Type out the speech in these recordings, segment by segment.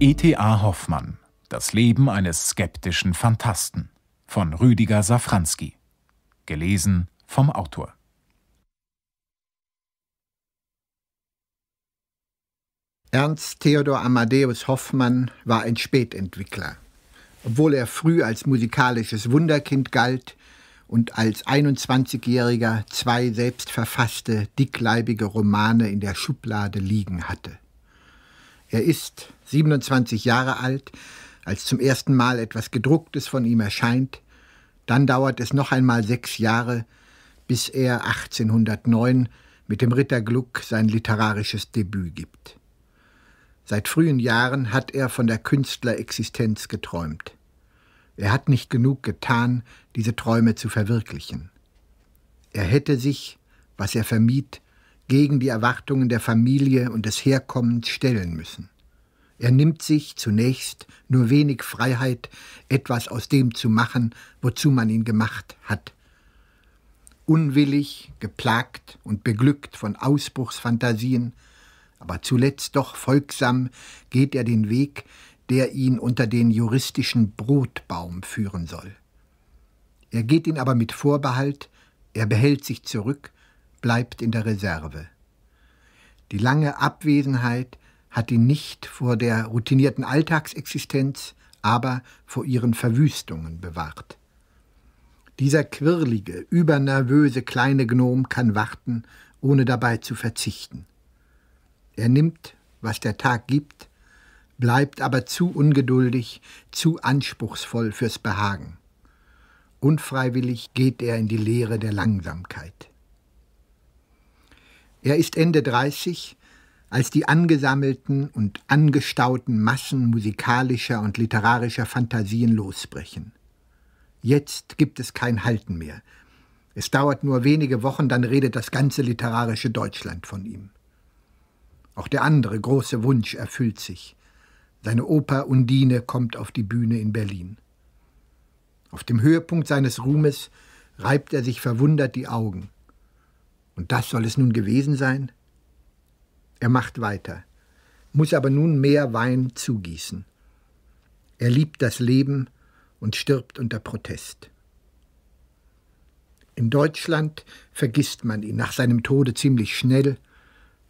E.T.A. Hoffmann Das Leben eines skeptischen Phantasten von Rüdiger Safranski. Gelesen vom Autor. Ernst Theodor Amadeus Hoffmann war ein Spätentwickler. Obwohl er früh als musikalisches Wunderkind galt und als 21-Jähriger zwei selbstverfasste, dickleibige Romane in der Schublade liegen hatte. Er ist 27 Jahre alt, als zum ersten Mal etwas gedrucktes von ihm erscheint, dann dauert es noch einmal sechs Jahre, bis er 1809 mit dem Ritterglück sein literarisches Debüt gibt. Seit frühen Jahren hat er von der Künstlerexistenz geträumt. Er hat nicht genug getan, diese Träume zu verwirklichen. Er hätte sich, was er vermied, gegen die Erwartungen der Familie und des Herkommens stellen müssen. Er nimmt sich zunächst nur wenig Freiheit, etwas aus dem zu machen, wozu man ihn gemacht hat. Unwillig, geplagt und beglückt von Ausbruchsfantasien, aber zuletzt doch folgsam geht er den Weg, der ihn unter den juristischen Brotbaum führen soll. Er geht ihn aber mit Vorbehalt, er behält sich zurück, bleibt in der Reserve. Die lange Abwesenheit hat ihn nicht vor der routinierten Alltagsexistenz, aber vor ihren Verwüstungen bewahrt. Dieser quirlige, übernervöse kleine Gnom kann warten, ohne dabei zu verzichten. Er nimmt, was der Tag gibt, bleibt aber zu ungeduldig, zu anspruchsvoll fürs Behagen. Unfreiwillig geht er in die Leere der Langsamkeit. Er ist Ende 30, als die angesammelten und angestauten Massen musikalischer und literarischer Fantasien losbrechen. Jetzt gibt es kein Halten mehr. Es dauert nur wenige Wochen, dann redet das ganze literarische Deutschland von ihm. Auch der andere große Wunsch erfüllt sich. Seine Oper Undine kommt auf die Bühne in Berlin. Auf dem Höhepunkt seines Ruhmes reibt er sich verwundert die Augen. Und das soll es nun gewesen sein? Er macht weiter, muss aber nun mehr Wein zugießen. Er liebt das Leben und stirbt unter Protest. In Deutschland vergisst man ihn nach seinem Tode ziemlich schnell,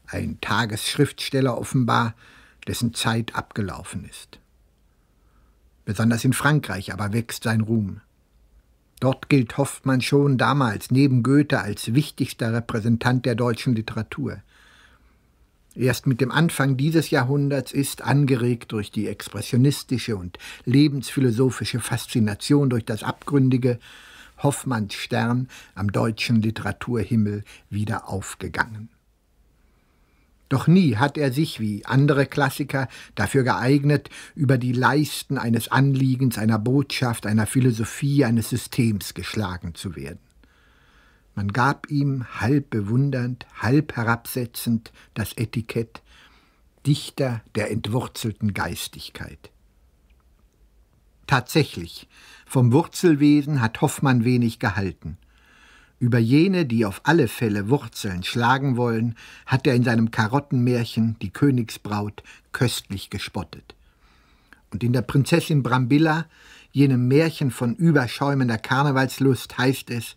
ein Tagesschriftsteller offenbar, dessen Zeit abgelaufen ist. Besonders in Frankreich aber wächst sein Ruhm. Dort gilt Hoffmann schon damals neben Goethe als wichtigster Repräsentant der deutschen Literatur. Erst mit dem Anfang dieses Jahrhunderts ist, angeregt durch die expressionistische und lebensphilosophische Faszination durch das Abgründige, Hoffmanns Stern am deutschen Literaturhimmel wieder aufgegangen. Doch nie hat er sich, wie andere Klassiker, dafür geeignet, über die Leisten eines Anliegens, einer Botschaft, einer Philosophie, eines Systems geschlagen zu werden. Man gab ihm, halb bewundernd, halb herabsetzend, das Etikett Dichter der entwurzelten Geistigkeit. Tatsächlich, vom Wurzelwesen hat Hoffmann wenig gehalten. Über jene, die auf alle Fälle Wurzeln schlagen wollen, hat er in seinem Karottenmärchen Die Königsbraut köstlich gespottet. Und in der Prinzessin Brambilla, jenem Märchen von überschäumender Karnevalslust, heißt es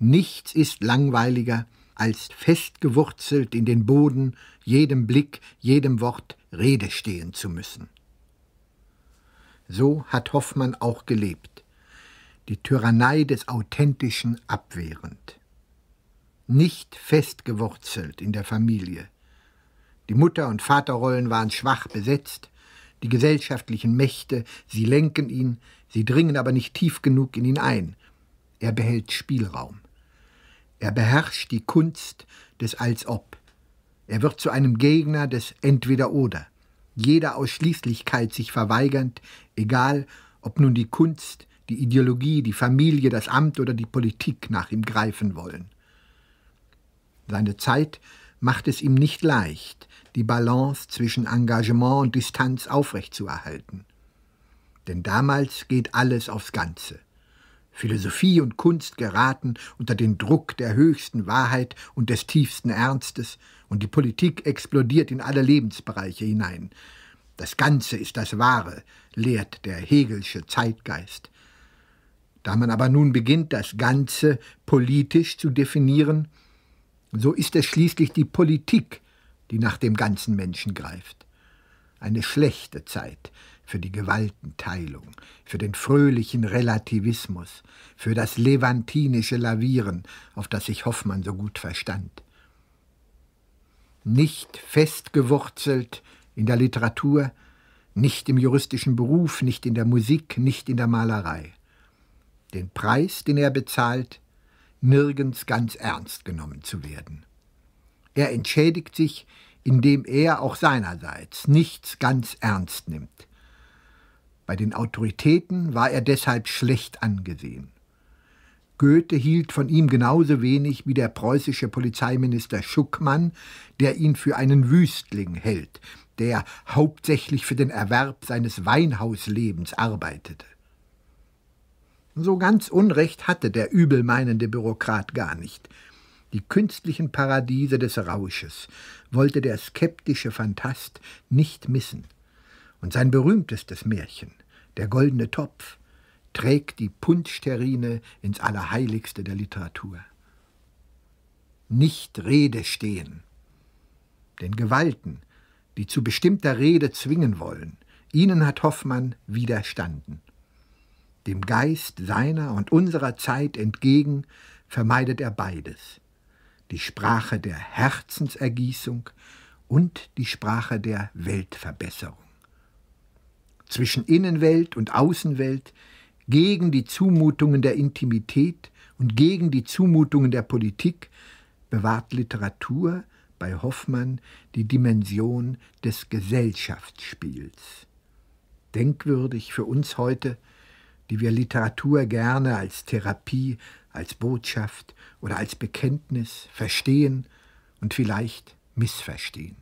Nichts ist langweiliger, als festgewurzelt in den Boden, jedem Blick, jedem Wort Rede stehen zu müssen. So hat Hoffmann auch gelebt die Tyrannei des Authentischen abwehrend. Nicht festgewurzelt in der Familie. Die Mutter- und Vaterrollen waren schwach besetzt, die gesellschaftlichen Mächte, sie lenken ihn, sie dringen aber nicht tief genug in ihn ein. Er behält Spielraum. Er beherrscht die Kunst des Als-Ob. Er wird zu einem Gegner des Entweder-Oder, jeder Ausschließlichkeit sich verweigernd, egal ob nun die Kunst, die Ideologie, die Familie, das Amt oder die Politik nach ihm greifen wollen. Seine Zeit macht es ihm nicht leicht, die Balance zwischen Engagement und Distanz aufrechtzuerhalten. Denn damals geht alles aufs Ganze. Philosophie und Kunst geraten unter den Druck der höchsten Wahrheit und des tiefsten Ernstes, und die Politik explodiert in alle Lebensbereiche hinein. Das Ganze ist das Wahre, lehrt der Hegelsche Zeitgeist. Da man aber nun beginnt, das Ganze politisch zu definieren, so ist es schließlich die Politik, die nach dem ganzen Menschen greift. Eine schlechte Zeit für die Gewaltenteilung, für den fröhlichen Relativismus, für das levantinische Lavieren, auf das sich Hoffmann so gut verstand. Nicht festgewurzelt in der Literatur, nicht im juristischen Beruf, nicht in der Musik, nicht in der Malerei den Preis, den er bezahlt, nirgends ganz ernst genommen zu werden. Er entschädigt sich, indem er auch seinerseits nichts ganz ernst nimmt. Bei den Autoritäten war er deshalb schlecht angesehen. Goethe hielt von ihm genauso wenig wie der preußische Polizeiminister Schuckmann, der ihn für einen Wüstling hält, der hauptsächlich für den Erwerb seines Weinhauslebens arbeitete. So ganz Unrecht hatte der übelmeinende Bürokrat gar nicht. Die künstlichen Paradiese des Rausches wollte der skeptische Phantast nicht missen. Und sein berühmtestes Märchen, der goldene Topf, trägt die Punschterrine ins Allerheiligste der Literatur. Nicht Rede stehen. Den Gewalten, die zu bestimmter Rede zwingen wollen, ihnen hat Hoffmann widerstanden dem Geist seiner und unserer Zeit entgegen, vermeidet er beides, die Sprache der Herzensergießung und die Sprache der Weltverbesserung. Zwischen Innenwelt und Außenwelt, gegen die Zumutungen der Intimität und gegen die Zumutungen der Politik bewahrt Literatur bei Hoffmann die Dimension des Gesellschaftsspiels. Denkwürdig für uns heute die wir Literatur gerne als Therapie, als Botschaft oder als Bekenntnis verstehen und vielleicht missverstehen.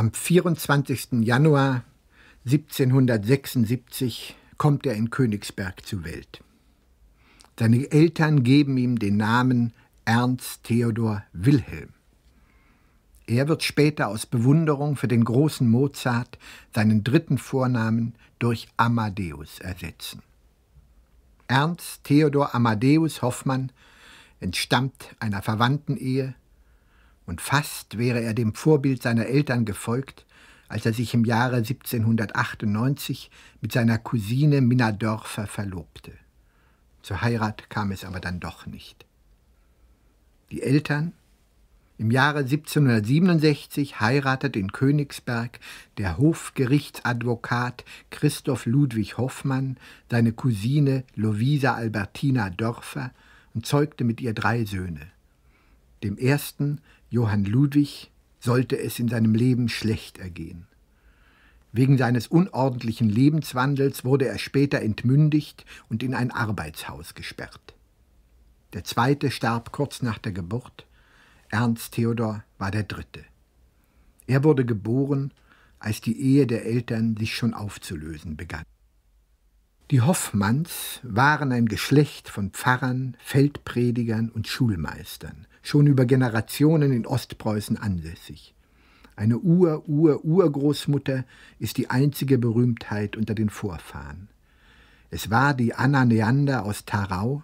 Am 24. Januar 1776 kommt er in Königsberg zur Welt. Seine Eltern geben ihm den Namen Ernst Theodor Wilhelm. Er wird später aus Bewunderung für den großen Mozart seinen dritten Vornamen durch Amadeus ersetzen. Ernst Theodor Amadeus Hoffmann entstammt einer verwandten Ehe und fast wäre er dem Vorbild seiner Eltern gefolgt, als er sich im Jahre 1798 mit seiner Cousine Minna Dörfer verlobte. Zur Heirat kam es aber dann doch nicht. Die Eltern im Jahre 1767 heiratet in Königsberg der Hofgerichtsadvokat Christoph Ludwig Hoffmann seine Cousine Lovisa Albertina Dörfer und zeugte mit ihr drei Söhne. Dem ersten Johann Ludwig sollte es in seinem Leben schlecht ergehen. Wegen seines unordentlichen Lebenswandels wurde er später entmündigt und in ein Arbeitshaus gesperrt. Der zweite starb kurz nach der Geburt, Ernst Theodor war der dritte. Er wurde geboren, als die Ehe der Eltern sich schon aufzulösen begann. Die Hoffmanns waren ein Geschlecht von Pfarrern, Feldpredigern und Schulmeistern schon über Generationen in Ostpreußen ansässig. Eine Ur-Ur-Urgroßmutter ist die einzige Berühmtheit unter den Vorfahren. Es war die Anna Neander aus Tarau,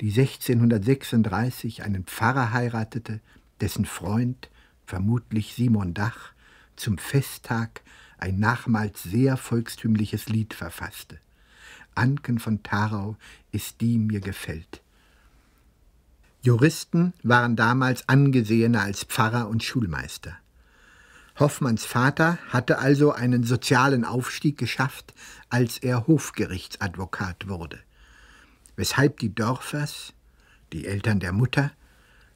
die 1636 einen Pfarrer heiratete, dessen Freund, vermutlich Simon Dach, zum Festtag ein nachmals sehr volkstümliches Lied verfasste. Anken von Tarau ist die mir gefällt. Juristen waren damals angesehener als Pfarrer und Schulmeister. Hoffmanns Vater hatte also einen sozialen Aufstieg geschafft, als er Hofgerichtsadvokat wurde, weshalb die Dörfers, die Eltern der Mutter,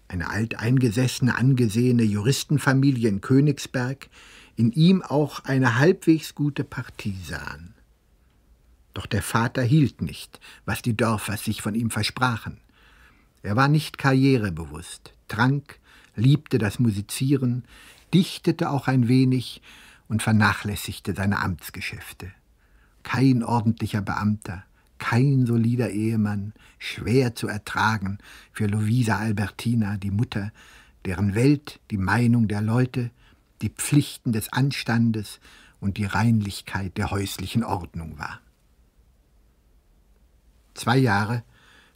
eine alteingesessene, angesehene Juristenfamilie in Königsberg, in ihm auch eine halbwegs gute Partie sahen. Doch der Vater hielt nicht, was die Dörfers sich von ihm versprachen. Er war nicht karrierebewusst, trank, liebte das Musizieren, dichtete auch ein wenig und vernachlässigte seine Amtsgeschäfte. Kein ordentlicher Beamter, kein solider Ehemann, schwer zu ertragen für Luisa Albertina, die Mutter, deren Welt die Meinung der Leute, die Pflichten des Anstandes und die Reinlichkeit der häuslichen Ordnung war. Zwei Jahre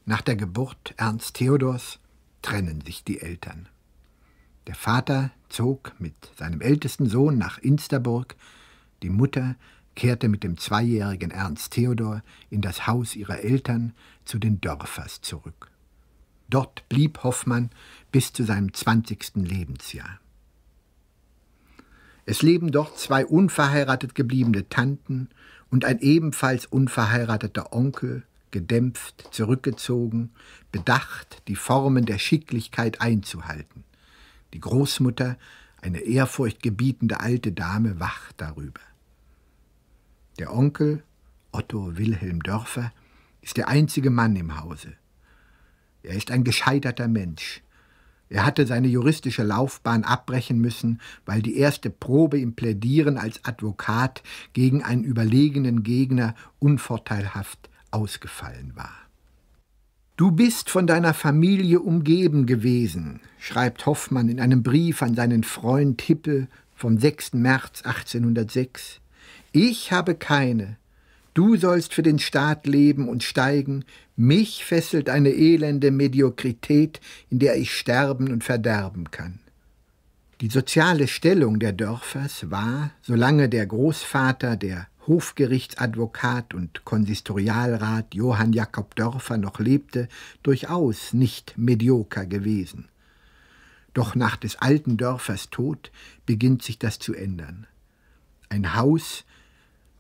nach der Geburt Ernst Theodors trennen sich die Eltern. Der Vater zog mit seinem ältesten Sohn nach Insterburg, die Mutter kehrte mit dem zweijährigen Ernst Theodor in das Haus ihrer Eltern zu den Dörfers zurück. Dort blieb Hoffmann bis zu seinem zwanzigsten Lebensjahr. Es leben dort zwei unverheiratet gebliebene Tanten und ein ebenfalls unverheirateter Onkel gedämpft, zurückgezogen, bedacht, die Formen der Schicklichkeit einzuhalten. Die Großmutter, eine ehrfurchtgebietende alte Dame, wacht darüber. Der Onkel, Otto Wilhelm Dörfer, ist der einzige Mann im Hause. Er ist ein gescheiterter Mensch. Er hatte seine juristische Laufbahn abbrechen müssen, weil die erste Probe im Plädieren als Advokat gegen einen überlegenen Gegner unvorteilhaft ausgefallen war. Du bist von deiner Familie umgeben gewesen, schreibt Hoffmann in einem Brief an seinen Freund Hippel vom 6. März 1806. Ich habe keine. Du sollst für den Staat leben und steigen. Mich fesselt eine elende Mediokrität, in der ich sterben und verderben kann. Die soziale Stellung der Dörfers war, solange der Großvater, der Hofgerichtsadvokat und Konsistorialrat Johann Jakob Dörfer noch lebte, durchaus nicht medioker gewesen. Doch nach des alten Dörfers Tod beginnt sich das zu ändern. Ein Haus,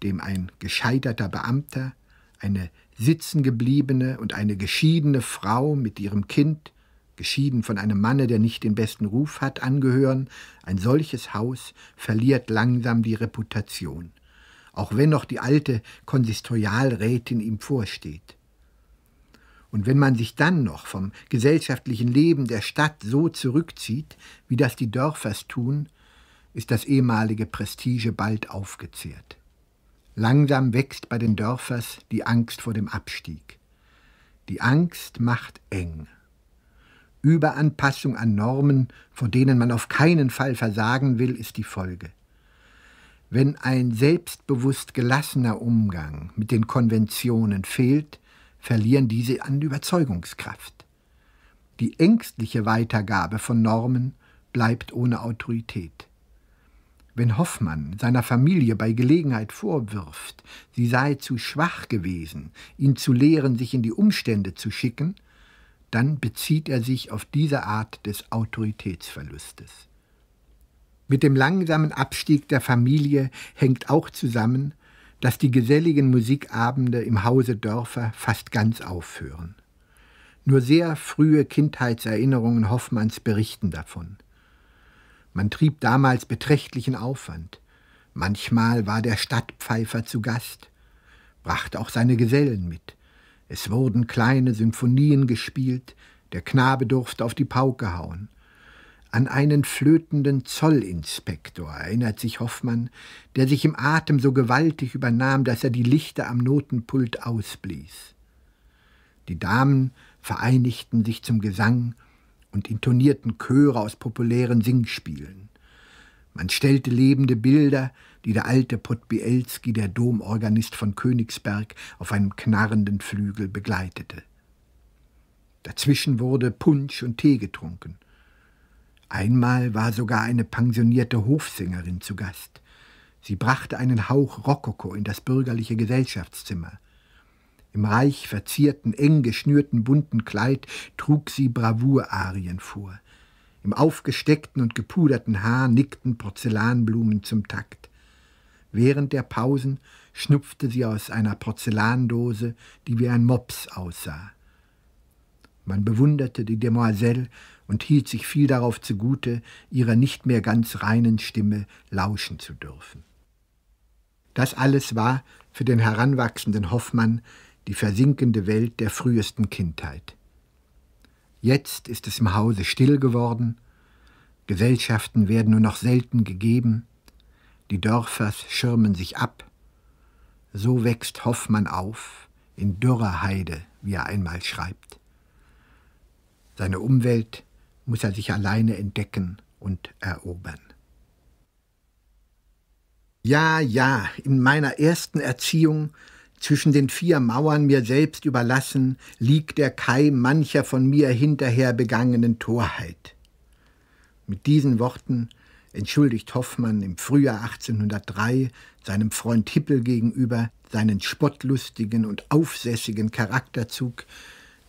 dem ein gescheiterter Beamter, eine sitzengebliebene und eine geschiedene Frau mit ihrem Kind, geschieden von einem Manne, der nicht den besten Ruf hat, angehören, ein solches Haus verliert langsam die Reputation auch wenn noch die alte Konsistorialrätin ihm vorsteht. Und wenn man sich dann noch vom gesellschaftlichen Leben der Stadt so zurückzieht, wie das die Dörfers tun, ist das ehemalige Prestige bald aufgezehrt. Langsam wächst bei den Dörfers die Angst vor dem Abstieg. Die Angst macht eng. Überanpassung an Normen, vor denen man auf keinen Fall versagen will, ist die Folge. Wenn ein selbstbewusst gelassener Umgang mit den Konventionen fehlt, verlieren diese an Überzeugungskraft. Die ängstliche Weitergabe von Normen bleibt ohne Autorität. Wenn Hoffmann seiner Familie bei Gelegenheit vorwirft, sie sei zu schwach gewesen, ihn zu lehren, sich in die Umstände zu schicken, dann bezieht er sich auf diese Art des Autoritätsverlustes. Mit dem langsamen Abstieg der Familie hängt auch zusammen, dass die geselligen Musikabende im Hause Dörfer fast ganz aufhören. Nur sehr frühe Kindheitserinnerungen Hoffmanns berichten davon. Man trieb damals beträchtlichen Aufwand. Manchmal war der Stadtpfeifer zu Gast, brachte auch seine Gesellen mit. Es wurden kleine Symphonien gespielt, der Knabe durfte auf die Pauke hauen an einen flötenden Zollinspektor, erinnert sich Hoffmann, der sich im Atem so gewaltig übernahm, dass er die Lichter am Notenpult ausblies. Die Damen vereinigten sich zum Gesang und intonierten Chöre aus populären Singspielen. Man stellte lebende Bilder, die der alte Potbielski, der Domorganist von Königsberg, auf einem knarrenden Flügel begleitete. Dazwischen wurde Punsch und Tee getrunken – Einmal war sogar eine pensionierte Hofsängerin zu Gast. Sie brachte einen Hauch Rokoko in das bürgerliche Gesellschaftszimmer. Im reich verzierten, eng geschnürten, bunten Kleid trug sie Bravourarien vor. Im aufgesteckten und gepuderten Haar nickten Porzellanblumen zum Takt. Während der Pausen schnupfte sie aus einer Porzellandose, die wie ein Mops aussah. Man bewunderte die Demoiselle und hielt sich viel darauf zugute, ihrer nicht mehr ganz reinen Stimme lauschen zu dürfen. Das alles war für den heranwachsenden Hoffmann die versinkende Welt der frühesten Kindheit. Jetzt ist es im Hause still geworden, Gesellschaften werden nur noch selten gegeben, die Dörfers schirmen sich ab. So wächst Hoffmann auf, in dürrer Heide, wie er einmal schreibt. Seine Umwelt muss er sich alleine entdecken und erobern. Ja, ja, in meiner ersten Erziehung, zwischen den vier Mauern mir selbst überlassen, liegt der Keim mancher von mir hinterher begangenen Torheit. Mit diesen Worten entschuldigt Hoffmann im Frühjahr 1803 seinem Freund Hippel gegenüber seinen spottlustigen und aufsässigen Charakterzug,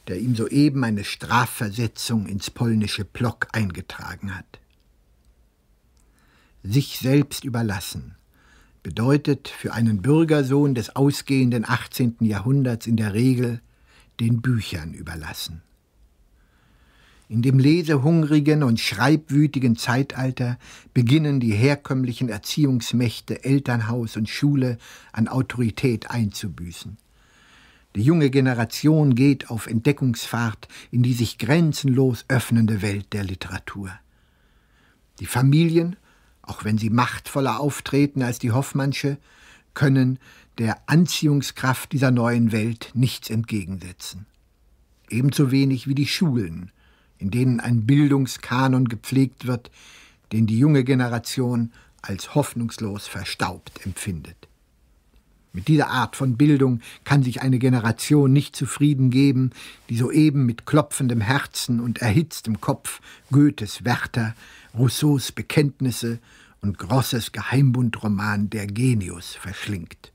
der ihm soeben eine Strafversetzung ins polnische Plock eingetragen hat. Sich selbst überlassen bedeutet für einen Bürgersohn des ausgehenden 18. Jahrhunderts in der Regel den Büchern überlassen. In dem lesehungrigen und schreibwütigen Zeitalter beginnen die herkömmlichen Erziehungsmächte Elternhaus und Schule an Autorität einzubüßen. Die junge Generation geht auf Entdeckungsfahrt in die sich grenzenlos öffnende Welt der Literatur. Die Familien, auch wenn sie machtvoller auftreten als die Hoffmannsche, können der Anziehungskraft dieser neuen Welt nichts entgegensetzen. Ebenso wenig wie die Schulen, in denen ein Bildungskanon gepflegt wird, den die junge Generation als hoffnungslos verstaubt empfindet. Mit dieser Art von Bildung kann sich eine Generation nicht zufrieden geben, die soeben mit klopfendem Herzen und erhitztem Kopf Goethes Werther, Rousseaus Bekenntnisse und Grosses Geheimbundroman Der Genius verschlingt.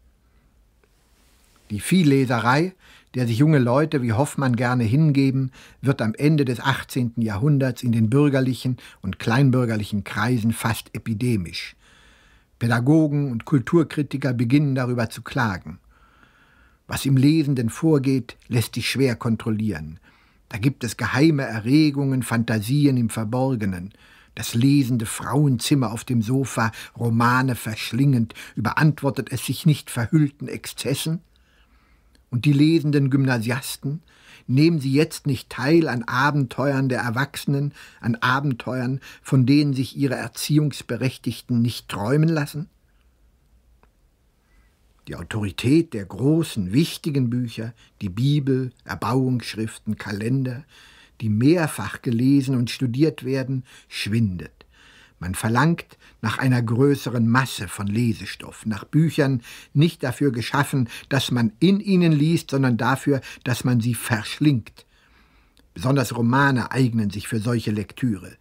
Die Vielleserei, der sich junge Leute wie Hoffmann gerne hingeben, wird am Ende des 18. Jahrhunderts in den bürgerlichen und kleinbürgerlichen Kreisen fast epidemisch – Pädagogen und Kulturkritiker beginnen darüber zu klagen. Was im Lesenden vorgeht, lässt sich schwer kontrollieren. Da gibt es geheime Erregungen, Fantasien im Verborgenen, das lesende Frauenzimmer auf dem Sofa, Romane verschlingend, überantwortet es sich nicht verhüllten Exzessen? Und die lesenden Gymnasiasten, Nehmen Sie jetzt nicht teil an Abenteuern der Erwachsenen, an Abenteuern, von denen sich Ihre Erziehungsberechtigten nicht träumen lassen? Die Autorität der großen, wichtigen Bücher, die Bibel, Erbauungsschriften, Kalender, die mehrfach gelesen und studiert werden, schwindet. Man verlangt nach einer größeren Masse von Lesestoff, nach Büchern, nicht dafür geschaffen, dass man in ihnen liest, sondern dafür, dass man sie verschlingt. Besonders Romane eignen sich für solche Lektüre.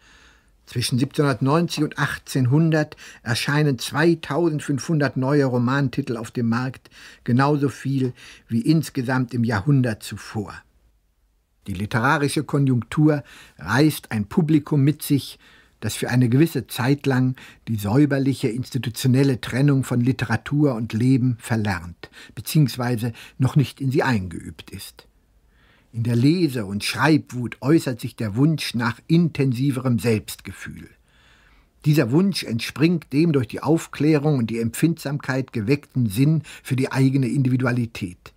Zwischen 1790 und 1800 erscheinen 2500 neue Romantitel auf dem Markt, genauso viel wie insgesamt im Jahrhundert zuvor. Die literarische Konjunktur reißt ein Publikum mit sich, dass für eine gewisse Zeit lang die säuberliche institutionelle Trennung von Literatur und Leben verlernt bzw. noch nicht in sie eingeübt ist. In der Lese- und Schreibwut äußert sich der Wunsch nach intensiverem Selbstgefühl. Dieser Wunsch entspringt dem durch die Aufklärung und die Empfindsamkeit geweckten Sinn für die eigene Individualität –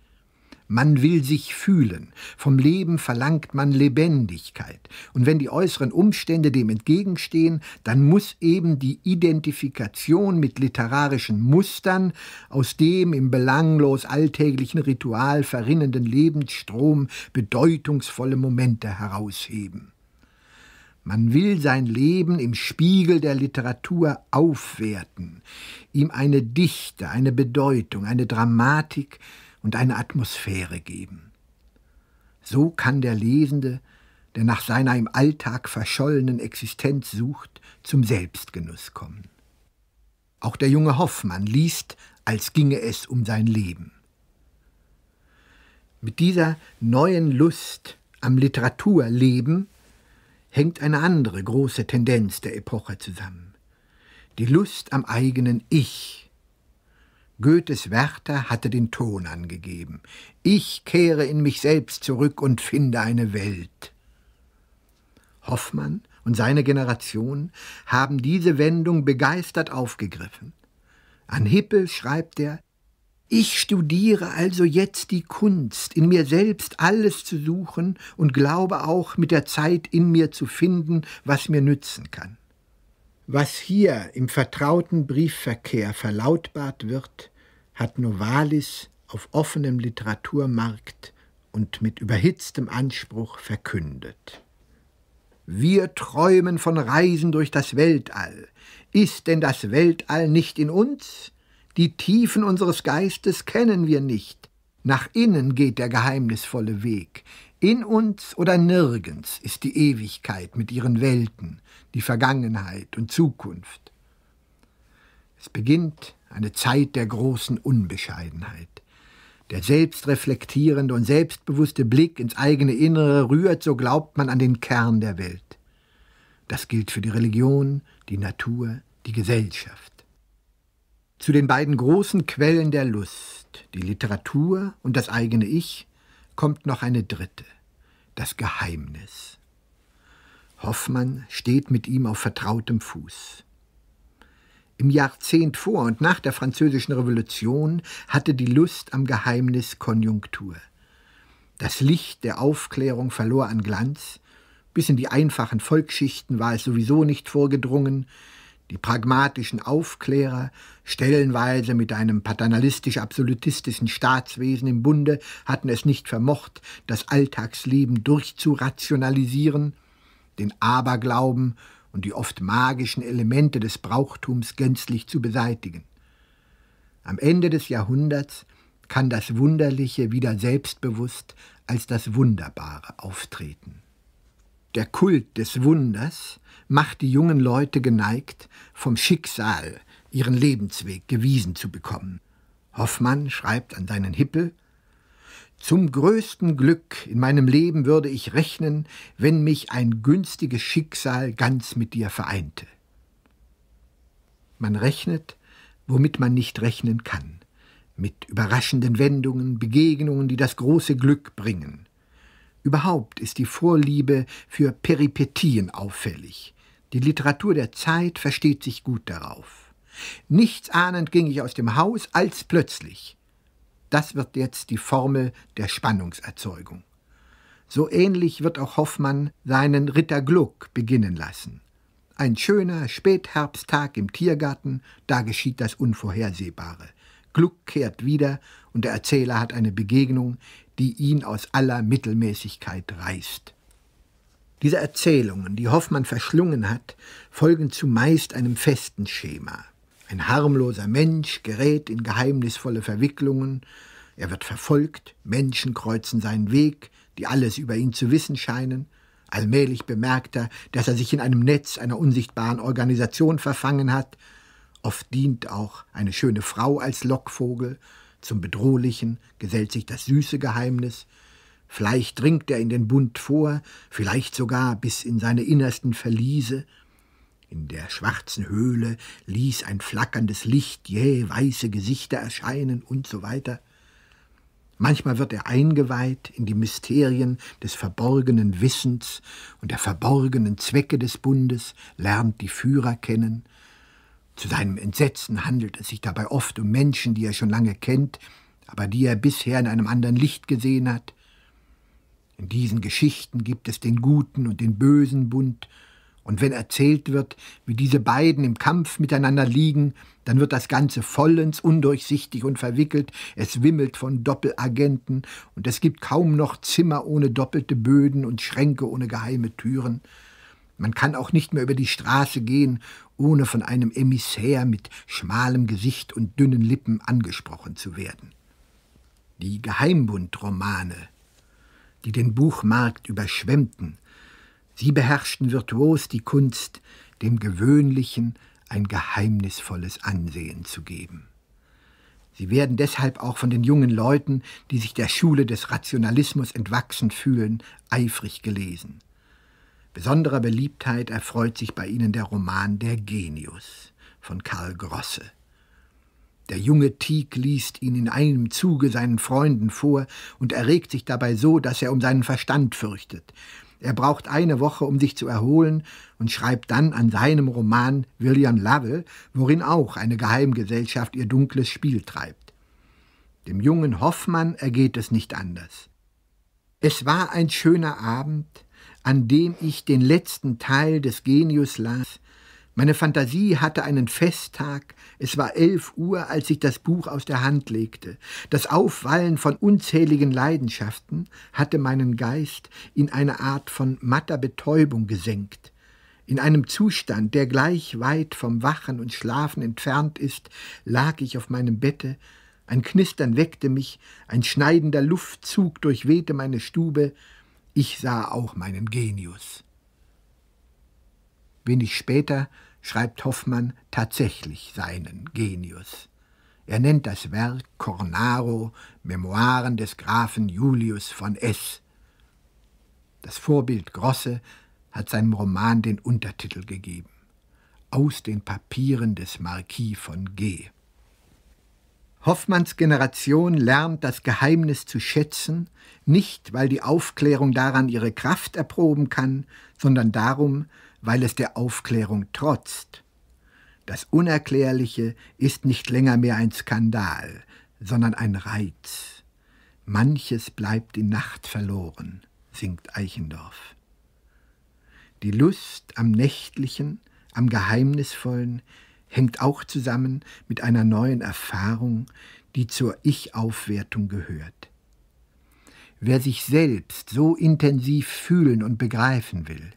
man will sich fühlen. Vom Leben verlangt man Lebendigkeit. Und wenn die äußeren Umstände dem entgegenstehen, dann muss eben die Identifikation mit literarischen Mustern aus dem im belanglos alltäglichen Ritual verrinnenden Lebensstrom bedeutungsvolle Momente herausheben. Man will sein Leben im Spiegel der Literatur aufwerten, ihm eine Dichte, eine Bedeutung, eine Dramatik, und eine Atmosphäre geben. So kann der Lesende, der nach seiner im Alltag verschollenen Existenz sucht, zum Selbstgenuss kommen. Auch der junge Hoffmann liest, als ginge es um sein Leben. Mit dieser neuen Lust am Literaturleben hängt eine andere große Tendenz der Epoche zusammen. Die Lust am eigenen Ich, Goethes Wärter hatte den Ton angegeben. Ich kehre in mich selbst zurück und finde eine Welt. Hoffmann und seine Generation haben diese Wendung begeistert aufgegriffen. An Hippel schreibt er, ich studiere also jetzt die Kunst, in mir selbst alles zu suchen und glaube auch mit der Zeit in mir zu finden, was mir nützen kann. Was hier im vertrauten Briefverkehr verlautbart wird, hat Novalis auf offenem Literaturmarkt und mit überhitztem Anspruch verkündet. Wir träumen von Reisen durch das Weltall. Ist denn das Weltall nicht in uns? Die Tiefen unseres Geistes kennen wir nicht. Nach innen geht der geheimnisvolle Weg. In uns oder nirgends ist die Ewigkeit mit ihren Welten, die Vergangenheit und Zukunft. Es beginnt eine Zeit der großen Unbescheidenheit. Der selbstreflektierende und selbstbewusste Blick ins eigene Innere rührt, so glaubt man, an den Kern der Welt. Das gilt für die Religion, die Natur, die Gesellschaft. Zu den beiden großen Quellen der Lust, die Literatur und das eigene Ich, kommt noch eine dritte, das Geheimnis. Hoffmann steht mit ihm auf vertrautem Fuß. Im Jahrzehnt vor und nach der Französischen Revolution hatte die Lust am Geheimnis Konjunktur. Das Licht der Aufklärung verlor an Glanz, bis in die einfachen Volksschichten war es sowieso nicht vorgedrungen, die pragmatischen Aufklärer, stellenweise mit einem paternalistisch-absolutistischen Staatswesen im Bunde, hatten es nicht vermocht, das Alltagsleben durchzurationalisieren, den Aberglauben und die oft magischen Elemente des Brauchtums gänzlich zu beseitigen. Am Ende des Jahrhunderts kann das Wunderliche wieder selbstbewusst als das Wunderbare auftreten. Der Kult des Wunders macht die jungen Leute geneigt, vom Schicksal ihren Lebensweg gewiesen zu bekommen. Hoffmann schreibt an seinen Hippel, zum größten Glück in meinem Leben würde ich rechnen, wenn mich ein günstiges Schicksal ganz mit dir vereinte. Man rechnet, womit man nicht rechnen kann, mit überraschenden Wendungen, Begegnungen, die das große Glück bringen. Überhaupt ist die Vorliebe für Peripetien auffällig. Die Literatur der Zeit versteht sich gut darauf. Nichts ahnend ging ich aus dem Haus, als plötzlich – das wird jetzt die Formel der Spannungserzeugung. So ähnlich wird auch Hoffmann seinen Ritter Gluck beginnen lassen. Ein schöner Spätherbsttag im Tiergarten, da geschieht das Unvorhersehbare. Gluck kehrt wieder und der Erzähler hat eine Begegnung, die ihn aus aller Mittelmäßigkeit reißt. Diese Erzählungen, die Hoffmann verschlungen hat, folgen zumeist einem festen Schema. Ein harmloser Mensch gerät in geheimnisvolle Verwicklungen, er wird verfolgt, Menschen kreuzen seinen Weg, die alles über ihn zu wissen scheinen, allmählich bemerkt er, dass er sich in einem Netz einer unsichtbaren Organisation verfangen hat, oft dient auch eine schöne Frau als Lockvogel, zum Bedrohlichen gesellt sich das süße Geheimnis, vielleicht dringt er in den Bund vor, vielleicht sogar bis in seine innersten Verliese, in der schwarzen Höhle ließ ein flackerndes Licht jäh weiße Gesichter erscheinen und so weiter. Manchmal wird er eingeweiht in die Mysterien des verborgenen Wissens und der verborgenen Zwecke des Bundes, lernt die Führer kennen. Zu seinem Entsetzen handelt es sich dabei oft um Menschen, die er schon lange kennt, aber die er bisher in einem anderen Licht gesehen hat. In diesen Geschichten gibt es den guten und den bösen Bund, und wenn erzählt wird, wie diese beiden im Kampf miteinander liegen, dann wird das Ganze vollends undurchsichtig und verwickelt, es wimmelt von Doppelagenten, und es gibt kaum noch Zimmer ohne doppelte Böden und Schränke ohne geheime Türen. Man kann auch nicht mehr über die Straße gehen, ohne von einem Emissär mit schmalem Gesicht und dünnen Lippen angesprochen zu werden. Die Geheimbundromane, die den Buchmarkt überschwemmten, Sie beherrschten virtuos die Kunst, dem Gewöhnlichen ein geheimnisvolles Ansehen zu geben. Sie werden deshalb auch von den jungen Leuten, die sich der Schule des Rationalismus entwachsen fühlen, eifrig gelesen. Besonderer Beliebtheit erfreut sich bei ihnen der Roman Der Genius von Karl Grosse. Der junge Tieck liest ihn in einem Zuge seinen Freunden vor und erregt sich dabei so, dass er um seinen Verstand fürchtet. Er braucht eine Woche, um sich zu erholen und schreibt dann an seinem Roman William Lovell, worin auch eine Geheimgesellschaft ihr dunkles Spiel treibt. Dem jungen Hoffmann ergeht es nicht anders. Es war ein schöner Abend, an dem ich den letzten Teil des Genius las, meine Fantasie hatte einen Festtag. Es war elf Uhr, als ich das Buch aus der Hand legte. Das Aufwallen von unzähligen Leidenschaften hatte meinen Geist in eine Art von matter Betäubung gesenkt. In einem Zustand, der gleich weit vom Wachen und Schlafen entfernt ist, lag ich auf meinem Bette. Ein Knistern weckte mich, ein schneidender Luftzug durchwehte meine Stube. Ich sah auch meinen Genius. Wenig später schreibt Hoffmann tatsächlich seinen Genius. Er nennt das Werk Cornaro Memoiren des Grafen Julius von S. Das Vorbild Grosse hat seinem Roman den Untertitel gegeben Aus den Papieren des Marquis von G. Hoffmanns Generation lernt das Geheimnis zu schätzen, nicht weil die Aufklärung daran ihre Kraft erproben kann, sondern darum, weil es der Aufklärung trotzt. Das Unerklärliche ist nicht länger mehr ein Skandal, sondern ein Reiz. Manches bleibt in Nacht verloren, singt Eichendorff. Die Lust am Nächtlichen, am Geheimnisvollen hängt auch zusammen mit einer neuen Erfahrung, die zur Ich-Aufwertung gehört. Wer sich selbst so intensiv fühlen und begreifen will,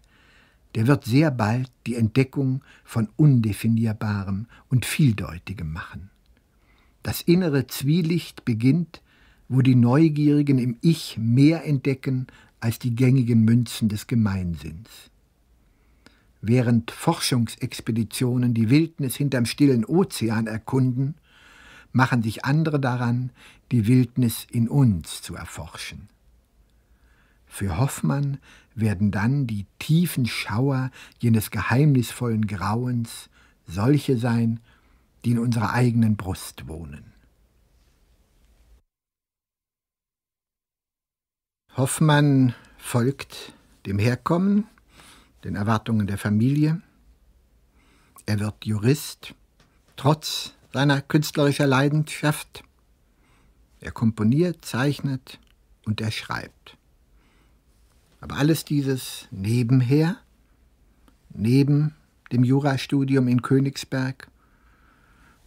der wird sehr bald die Entdeckung von Undefinierbarem und Vieldeutigem machen. Das innere Zwielicht beginnt, wo die Neugierigen im Ich mehr entdecken als die gängigen Münzen des Gemeinsinns. Während Forschungsexpeditionen die Wildnis hinterm stillen Ozean erkunden, machen sich andere daran, die Wildnis in uns zu erforschen. Für Hoffmann werden dann die tiefen Schauer jenes geheimnisvollen Grauens solche sein, die in unserer eigenen Brust wohnen. Hoffmann folgt dem Herkommen, den Erwartungen der Familie. Er wird Jurist, trotz seiner künstlerischen Leidenschaft. Er komponiert, zeichnet und er schreibt. Aber alles dieses nebenher, neben dem Jurastudium in Königsberg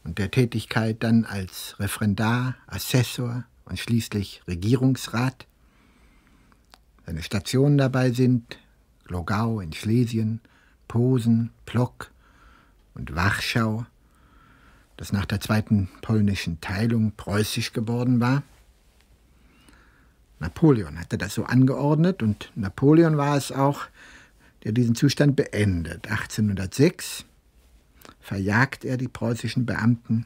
und der Tätigkeit dann als Referendar, Assessor und schließlich Regierungsrat. Seine Stationen dabei sind Glogau in Schlesien, Posen, Plock und Warschau, das nach der zweiten polnischen Teilung preußisch geworden war. Napoleon hatte das so angeordnet und Napoleon war es auch, der diesen Zustand beendet. 1806 verjagt er die preußischen Beamten,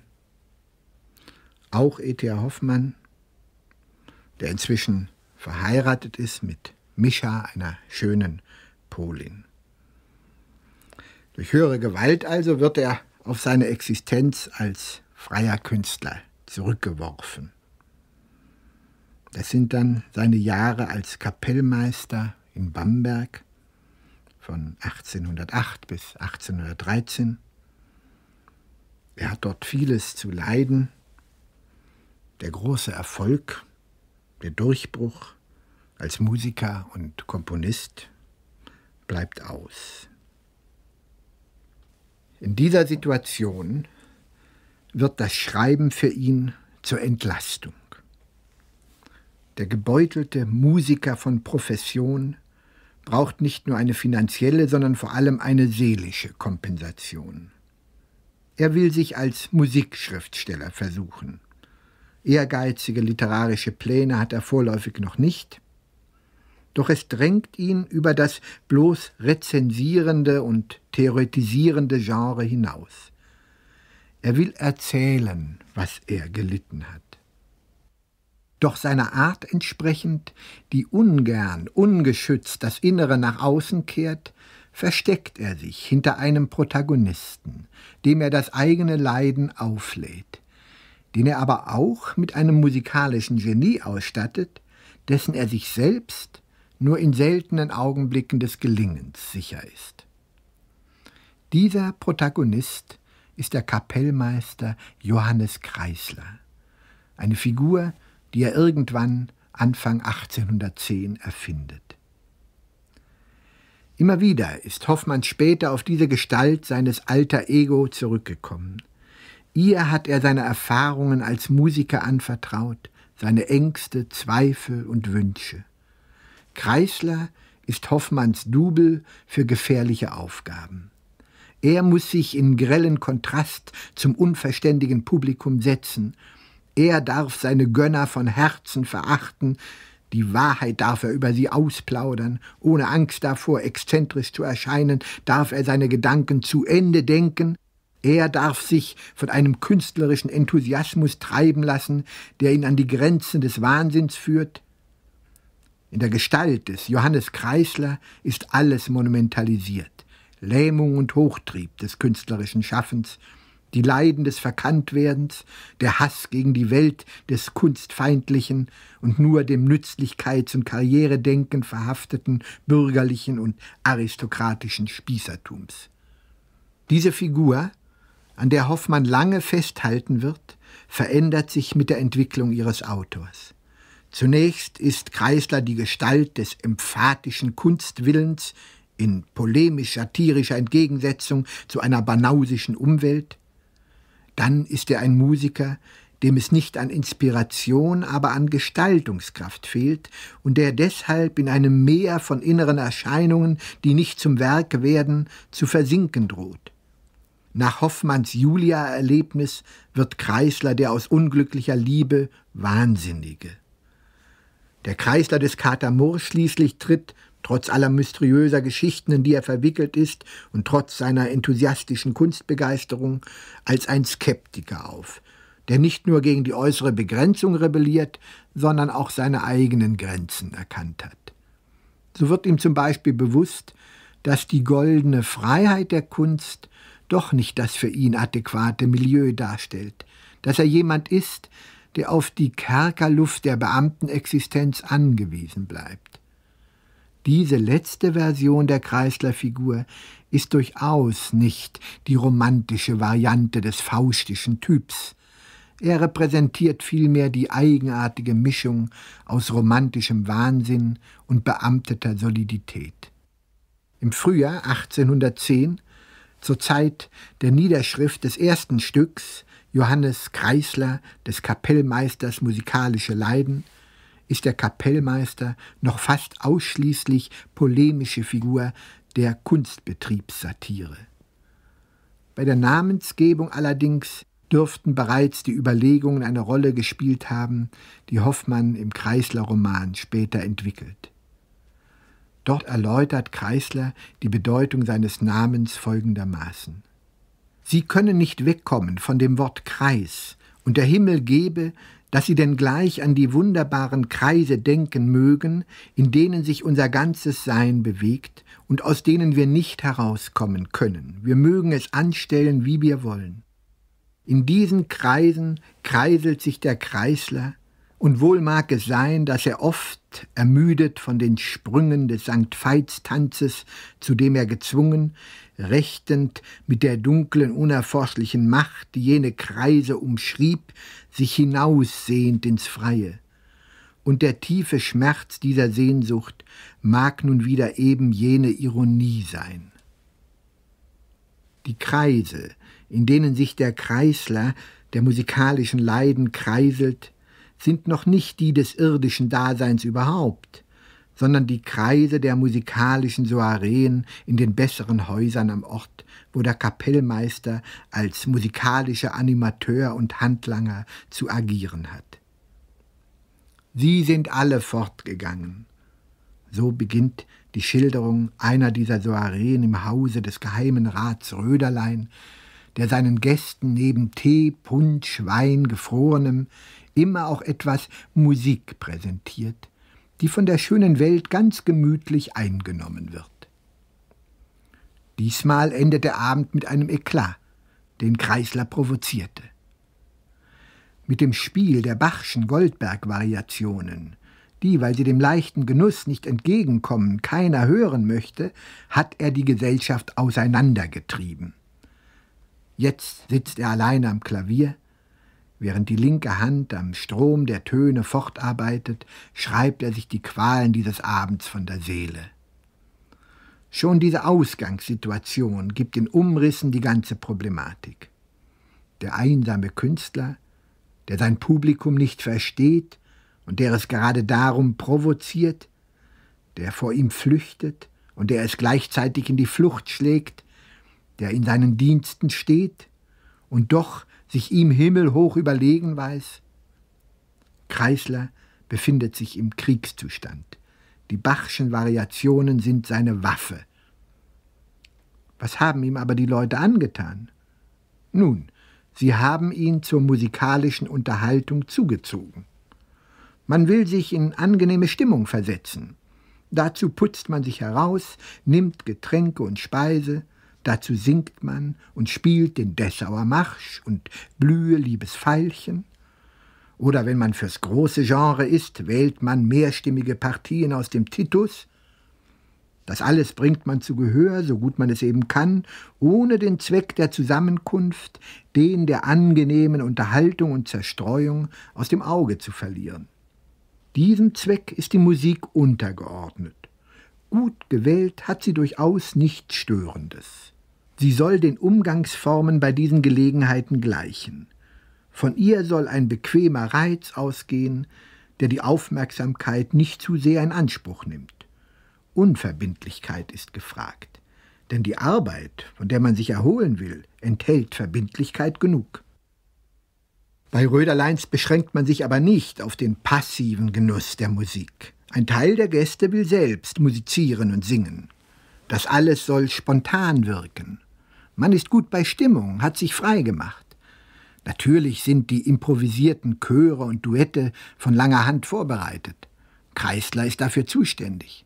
auch E.T.A. Hoffmann, der inzwischen verheiratet ist mit Mischa, einer schönen Polin. Durch höhere Gewalt also wird er auf seine Existenz als freier Künstler zurückgeworfen. Das sind dann seine Jahre als Kapellmeister in Bamberg von 1808 bis 1813. Er hat dort vieles zu leiden. Der große Erfolg, der Durchbruch als Musiker und Komponist bleibt aus. In dieser Situation wird das Schreiben für ihn zur Entlastung. Der gebeutelte Musiker von Profession braucht nicht nur eine finanzielle, sondern vor allem eine seelische Kompensation. Er will sich als Musikschriftsteller versuchen. Ehrgeizige literarische Pläne hat er vorläufig noch nicht, doch es drängt ihn über das bloß rezensierende und theoretisierende Genre hinaus. Er will erzählen, was er gelitten hat doch seiner Art entsprechend, die ungern, ungeschützt das Innere nach außen kehrt, versteckt er sich hinter einem Protagonisten, dem er das eigene Leiden auflädt, den er aber auch mit einem musikalischen Genie ausstattet, dessen er sich selbst nur in seltenen Augenblicken des Gelingens sicher ist. Dieser Protagonist ist der Kapellmeister Johannes Kreisler, eine Figur, die er irgendwann Anfang 1810 erfindet. Immer wieder ist Hoffmann später auf diese Gestalt seines alter Ego zurückgekommen. Ihr hat er seine Erfahrungen als Musiker anvertraut, seine Ängste, Zweifel und Wünsche. Kreisler ist Hoffmanns Double für gefährliche Aufgaben. Er muss sich in grellen Kontrast zum unverständigen Publikum setzen er darf seine Gönner von Herzen verachten, die Wahrheit darf er über sie ausplaudern, ohne Angst davor, exzentrisch zu erscheinen, darf er seine Gedanken zu Ende denken, er darf sich von einem künstlerischen Enthusiasmus treiben lassen, der ihn an die Grenzen des Wahnsinns führt. In der Gestalt des Johannes Kreisler ist alles monumentalisiert, Lähmung und Hochtrieb des künstlerischen Schaffens, die Leiden des Verkanntwerdens, der Hass gegen die Welt des kunstfeindlichen und nur dem Nützlichkeits- und Karrieredenken verhafteten bürgerlichen und aristokratischen Spießertums. Diese Figur, an der Hoffmann lange festhalten wird, verändert sich mit der Entwicklung ihres Autors. Zunächst ist Kreisler die Gestalt des emphatischen Kunstwillens in polemisch-satirischer Entgegensetzung zu einer banausischen Umwelt, dann ist er ein Musiker, dem es nicht an Inspiration, aber an Gestaltungskraft fehlt und der deshalb in einem Meer von inneren Erscheinungen, die nicht zum Werk werden, zu versinken droht. Nach Hoffmanns Julia-Erlebnis wird Kreisler der aus unglücklicher Liebe Wahnsinnige. Der Kreisler des Kater Katamur schließlich tritt Trotz aller mysteriöser Geschichten, in die er verwickelt ist, und trotz seiner enthusiastischen Kunstbegeisterung, als ein Skeptiker auf, der nicht nur gegen die äußere Begrenzung rebelliert, sondern auch seine eigenen Grenzen erkannt hat. So wird ihm zum Beispiel bewusst, dass die goldene Freiheit der Kunst doch nicht das für ihn adäquate Milieu darstellt, dass er jemand ist, der auf die Kerkerluft der Beamtenexistenz angewiesen bleibt. Diese letzte Version der Kreisler-Figur ist durchaus nicht die romantische Variante des faustischen Typs. Er repräsentiert vielmehr die eigenartige Mischung aus romantischem Wahnsinn und beamteter Solidität. Im Frühjahr 1810, zur Zeit der Niederschrift des ersten Stücks Johannes Kreisler des Kapellmeisters Musikalische Leiden, ist der Kapellmeister noch fast ausschließlich polemische Figur der Kunstbetriebssatire. Bei der Namensgebung allerdings dürften bereits die Überlegungen eine Rolle gespielt haben, die Hoffmann im Kreisler-Roman später entwickelt. Dort erläutert Kreisler die Bedeutung seines Namens folgendermaßen. Sie können nicht wegkommen von dem Wort Kreis, und der Himmel gebe, dass sie denn gleich an die wunderbaren Kreise denken mögen, in denen sich unser ganzes Sein bewegt und aus denen wir nicht herauskommen können. Wir mögen es anstellen, wie wir wollen. In diesen Kreisen kreiselt sich der Kreisler, und wohl mag es sein, dass er oft, ermüdet von den Sprüngen des St. Veits-Tanzes, zu dem er gezwungen, rechtend mit der dunklen, unerforschlichen Macht, die jene Kreise umschrieb, sich hinaussehend ins Freie. Und der tiefe Schmerz dieser Sehnsucht mag nun wieder eben jene Ironie sein. Die Kreise, in denen sich der Kreisler der musikalischen Leiden kreiselt, sind noch nicht die des irdischen Daseins überhaupt sondern die Kreise der musikalischen Soireen in den besseren Häusern am Ort, wo der Kapellmeister als musikalischer Animateur und Handlanger zu agieren hat. Sie sind alle fortgegangen. So beginnt die Schilderung einer dieser Soireen im Hause des Geheimen Rats Röderlein, der seinen Gästen neben Tee, Punsch, Wein, Gefrorenem immer auch etwas Musik präsentiert, die von der schönen Welt ganz gemütlich eingenommen wird. Diesmal endet der Abend mit einem Eklat, den Kreisler provozierte. Mit dem Spiel der Bachschen Goldberg-Variationen, die, weil sie dem leichten Genuss nicht entgegenkommen, keiner hören möchte, hat er die Gesellschaft auseinandergetrieben. Jetzt sitzt er allein am Klavier, Während die linke Hand am Strom der Töne fortarbeitet, schreibt er sich die Qualen dieses Abends von der Seele. Schon diese Ausgangssituation gibt in Umrissen die ganze Problematik. Der einsame Künstler, der sein Publikum nicht versteht und der es gerade darum provoziert, der vor ihm flüchtet und der es gleichzeitig in die Flucht schlägt, der in seinen Diensten steht und doch sich ihm himmelhoch überlegen weiß? Kreisler befindet sich im Kriegszustand. Die Bachschen Variationen sind seine Waffe. Was haben ihm aber die Leute angetan? Nun, sie haben ihn zur musikalischen Unterhaltung zugezogen. Man will sich in angenehme Stimmung versetzen. Dazu putzt man sich heraus, nimmt Getränke und Speise, Dazu singt man und spielt den Dessauer Marsch und Blühe, liebes Veilchen. Oder wenn man fürs große Genre ist, wählt man mehrstimmige Partien aus dem Titus. Das alles bringt man zu Gehör, so gut man es eben kann, ohne den Zweck der Zusammenkunft, den der angenehmen Unterhaltung und Zerstreuung aus dem Auge zu verlieren. Diesem Zweck ist die Musik untergeordnet. Gut gewählt hat sie durchaus nichts Störendes. Sie soll den Umgangsformen bei diesen Gelegenheiten gleichen. Von ihr soll ein bequemer Reiz ausgehen, der die Aufmerksamkeit nicht zu sehr in Anspruch nimmt. Unverbindlichkeit ist gefragt, denn die Arbeit, von der man sich erholen will, enthält Verbindlichkeit genug. Bei Röderleins beschränkt man sich aber nicht auf den passiven Genuss der Musik. Ein Teil der Gäste will selbst musizieren und singen. Das alles soll spontan wirken. Man ist gut bei Stimmung, hat sich frei gemacht. Natürlich sind die improvisierten Chöre und Duette von langer Hand vorbereitet. Kreisler ist dafür zuständig.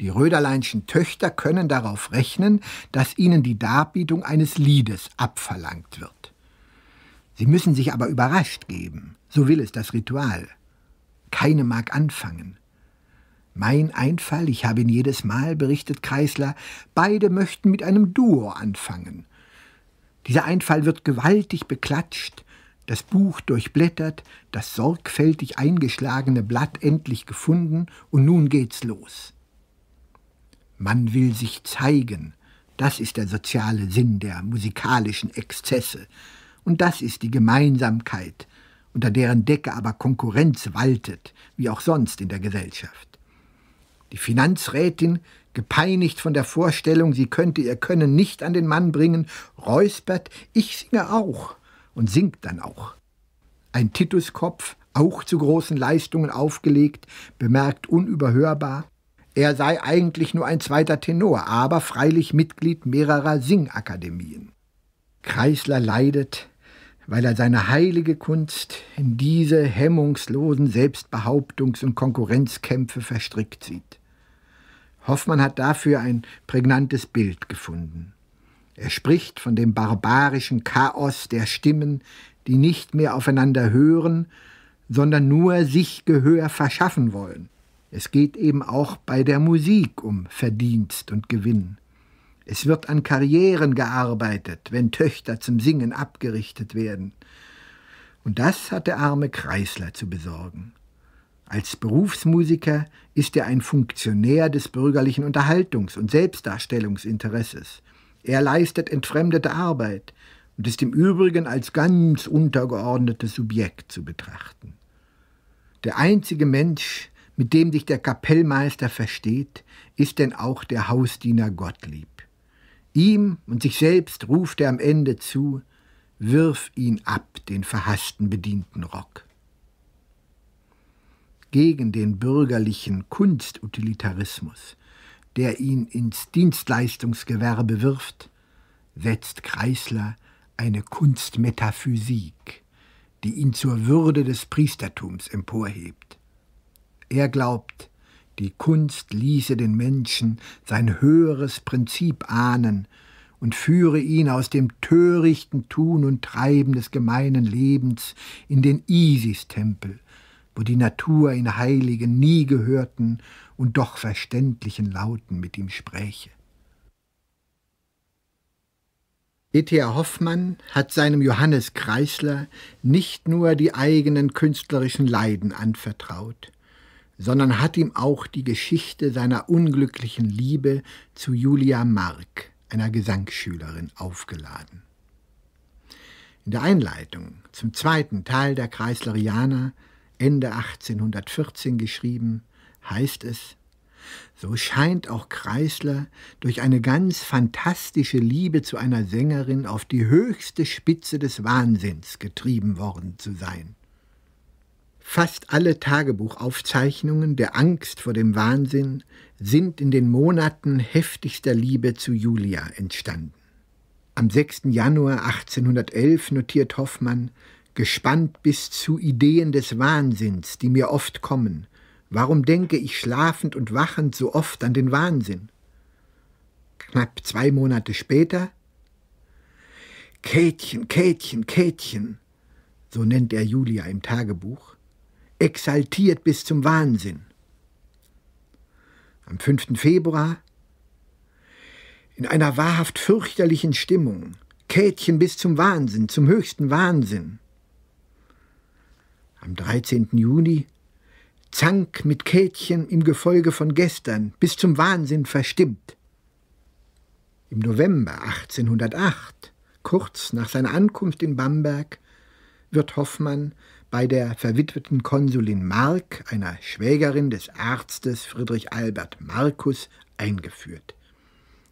Die Röderleinschen Töchter können darauf rechnen, dass ihnen die Darbietung eines Liedes abverlangt wird. Sie müssen sich aber überrascht geben, so will es das Ritual. Keine mag anfangen. Mein Einfall, ich habe ihn jedes Mal, berichtet Kreisler, beide möchten mit einem Duo anfangen. Dieser Einfall wird gewaltig beklatscht, das Buch durchblättert, das sorgfältig eingeschlagene Blatt endlich gefunden, und nun geht's los. Man will sich zeigen, das ist der soziale Sinn der musikalischen Exzesse, und das ist die Gemeinsamkeit, unter deren Decke aber Konkurrenz waltet, wie auch sonst in der Gesellschaft. Die Finanzrätin, gepeinigt von der Vorstellung, sie könnte ihr Können nicht an den Mann bringen, räuspert, ich singe auch und singt dann auch. Ein Tituskopf, auch zu großen Leistungen aufgelegt, bemerkt unüberhörbar, er sei eigentlich nur ein zweiter Tenor, aber freilich Mitglied mehrerer Singakademien. Kreisler leidet, weil er seine heilige Kunst in diese hemmungslosen Selbstbehauptungs- und Konkurrenzkämpfe verstrickt sieht. Hoffmann hat dafür ein prägnantes Bild gefunden. Er spricht von dem barbarischen Chaos der Stimmen, die nicht mehr aufeinander hören, sondern nur sich Gehör verschaffen wollen. Es geht eben auch bei der Musik um Verdienst und Gewinn. Es wird an Karrieren gearbeitet, wenn Töchter zum Singen abgerichtet werden. Und das hat der arme Kreisler zu besorgen. Als Berufsmusiker ist er ein Funktionär des bürgerlichen Unterhaltungs- und Selbstdarstellungsinteresses. Er leistet entfremdete Arbeit und ist im Übrigen als ganz untergeordnetes Subjekt zu betrachten. Der einzige Mensch, mit dem sich der Kapellmeister versteht, ist denn auch der Hausdiener Gottlieb. Ihm und sich selbst ruft er am Ende zu, wirf ihn ab, den verhassten Bedientenrock gegen den bürgerlichen Kunstutilitarismus, der ihn ins Dienstleistungsgewerbe wirft, setzt Kreisler eine Kunstmetaphysik, die ihn zur Würde des Priestertums emporhebt. Er glaubt, die Kunst ließe den Menschen sein höheres Prinzip ahnen und führe ihn aus dem törichten Tun und Treiben des gemeinen Lebens in den Isis-Tempel, wo die Natur in heiligen, nie gehörten und doch verständlichen Lauten mit ihm spräche. E.T.A. Hoffmann hat seinem Johannes Kreisler nicht nur die eigenen künstlerischen Leiden anvertraut, sondern hat ihm auch die Geschichte seiner unglücklichen Liebe zu Julia Mark, einer Gesangsschülerin, aufgeladen. In der Einleitung zum zweiten Teil der Kreislerianer Ende 1814 geschrieben, heißt es, so scheint auch Kreisler durch eine ganz fantastische Liebe zu einer Sängerin auf die höchste Spitze des Wahnsinns getrieben worden zu sein. Fast alle Tagebuchaufzeichnungen der Angst vor dem Wahnsinn sind in den Monaten heftigster Liebe zu Julia entstanden. Am 6. Januar 1811 notiert Hoffmann, gespannt bis zu Ideen des Wahnsinns, die mir oft kommen. Warum denke ich schlafend und wachend so oft an den Wahnsinn? Knapp zwei Monate später Kätchen, Kätchen, Kätchen, so nennt er Julia im Tagebuch, exaltiert bis zum Wahnsinn. Am 5. Februar in einer wahrhaft fürchterlichen Stimmung, Kätchen bis zum Wahnsinn, zum höchsten Wahnsinn am 13. Juni, Zank mit Kätchen im Gefolge von gestern, bis zum Wahnsinn verstimmt. Im November 1808, kurz nach seiner Ankunft in Bamberg, wird Hoffmann bei der verwitweten Konsulin Mark, einer Schwägerin des Arztes Friedrich Albert Markus, eingeführt.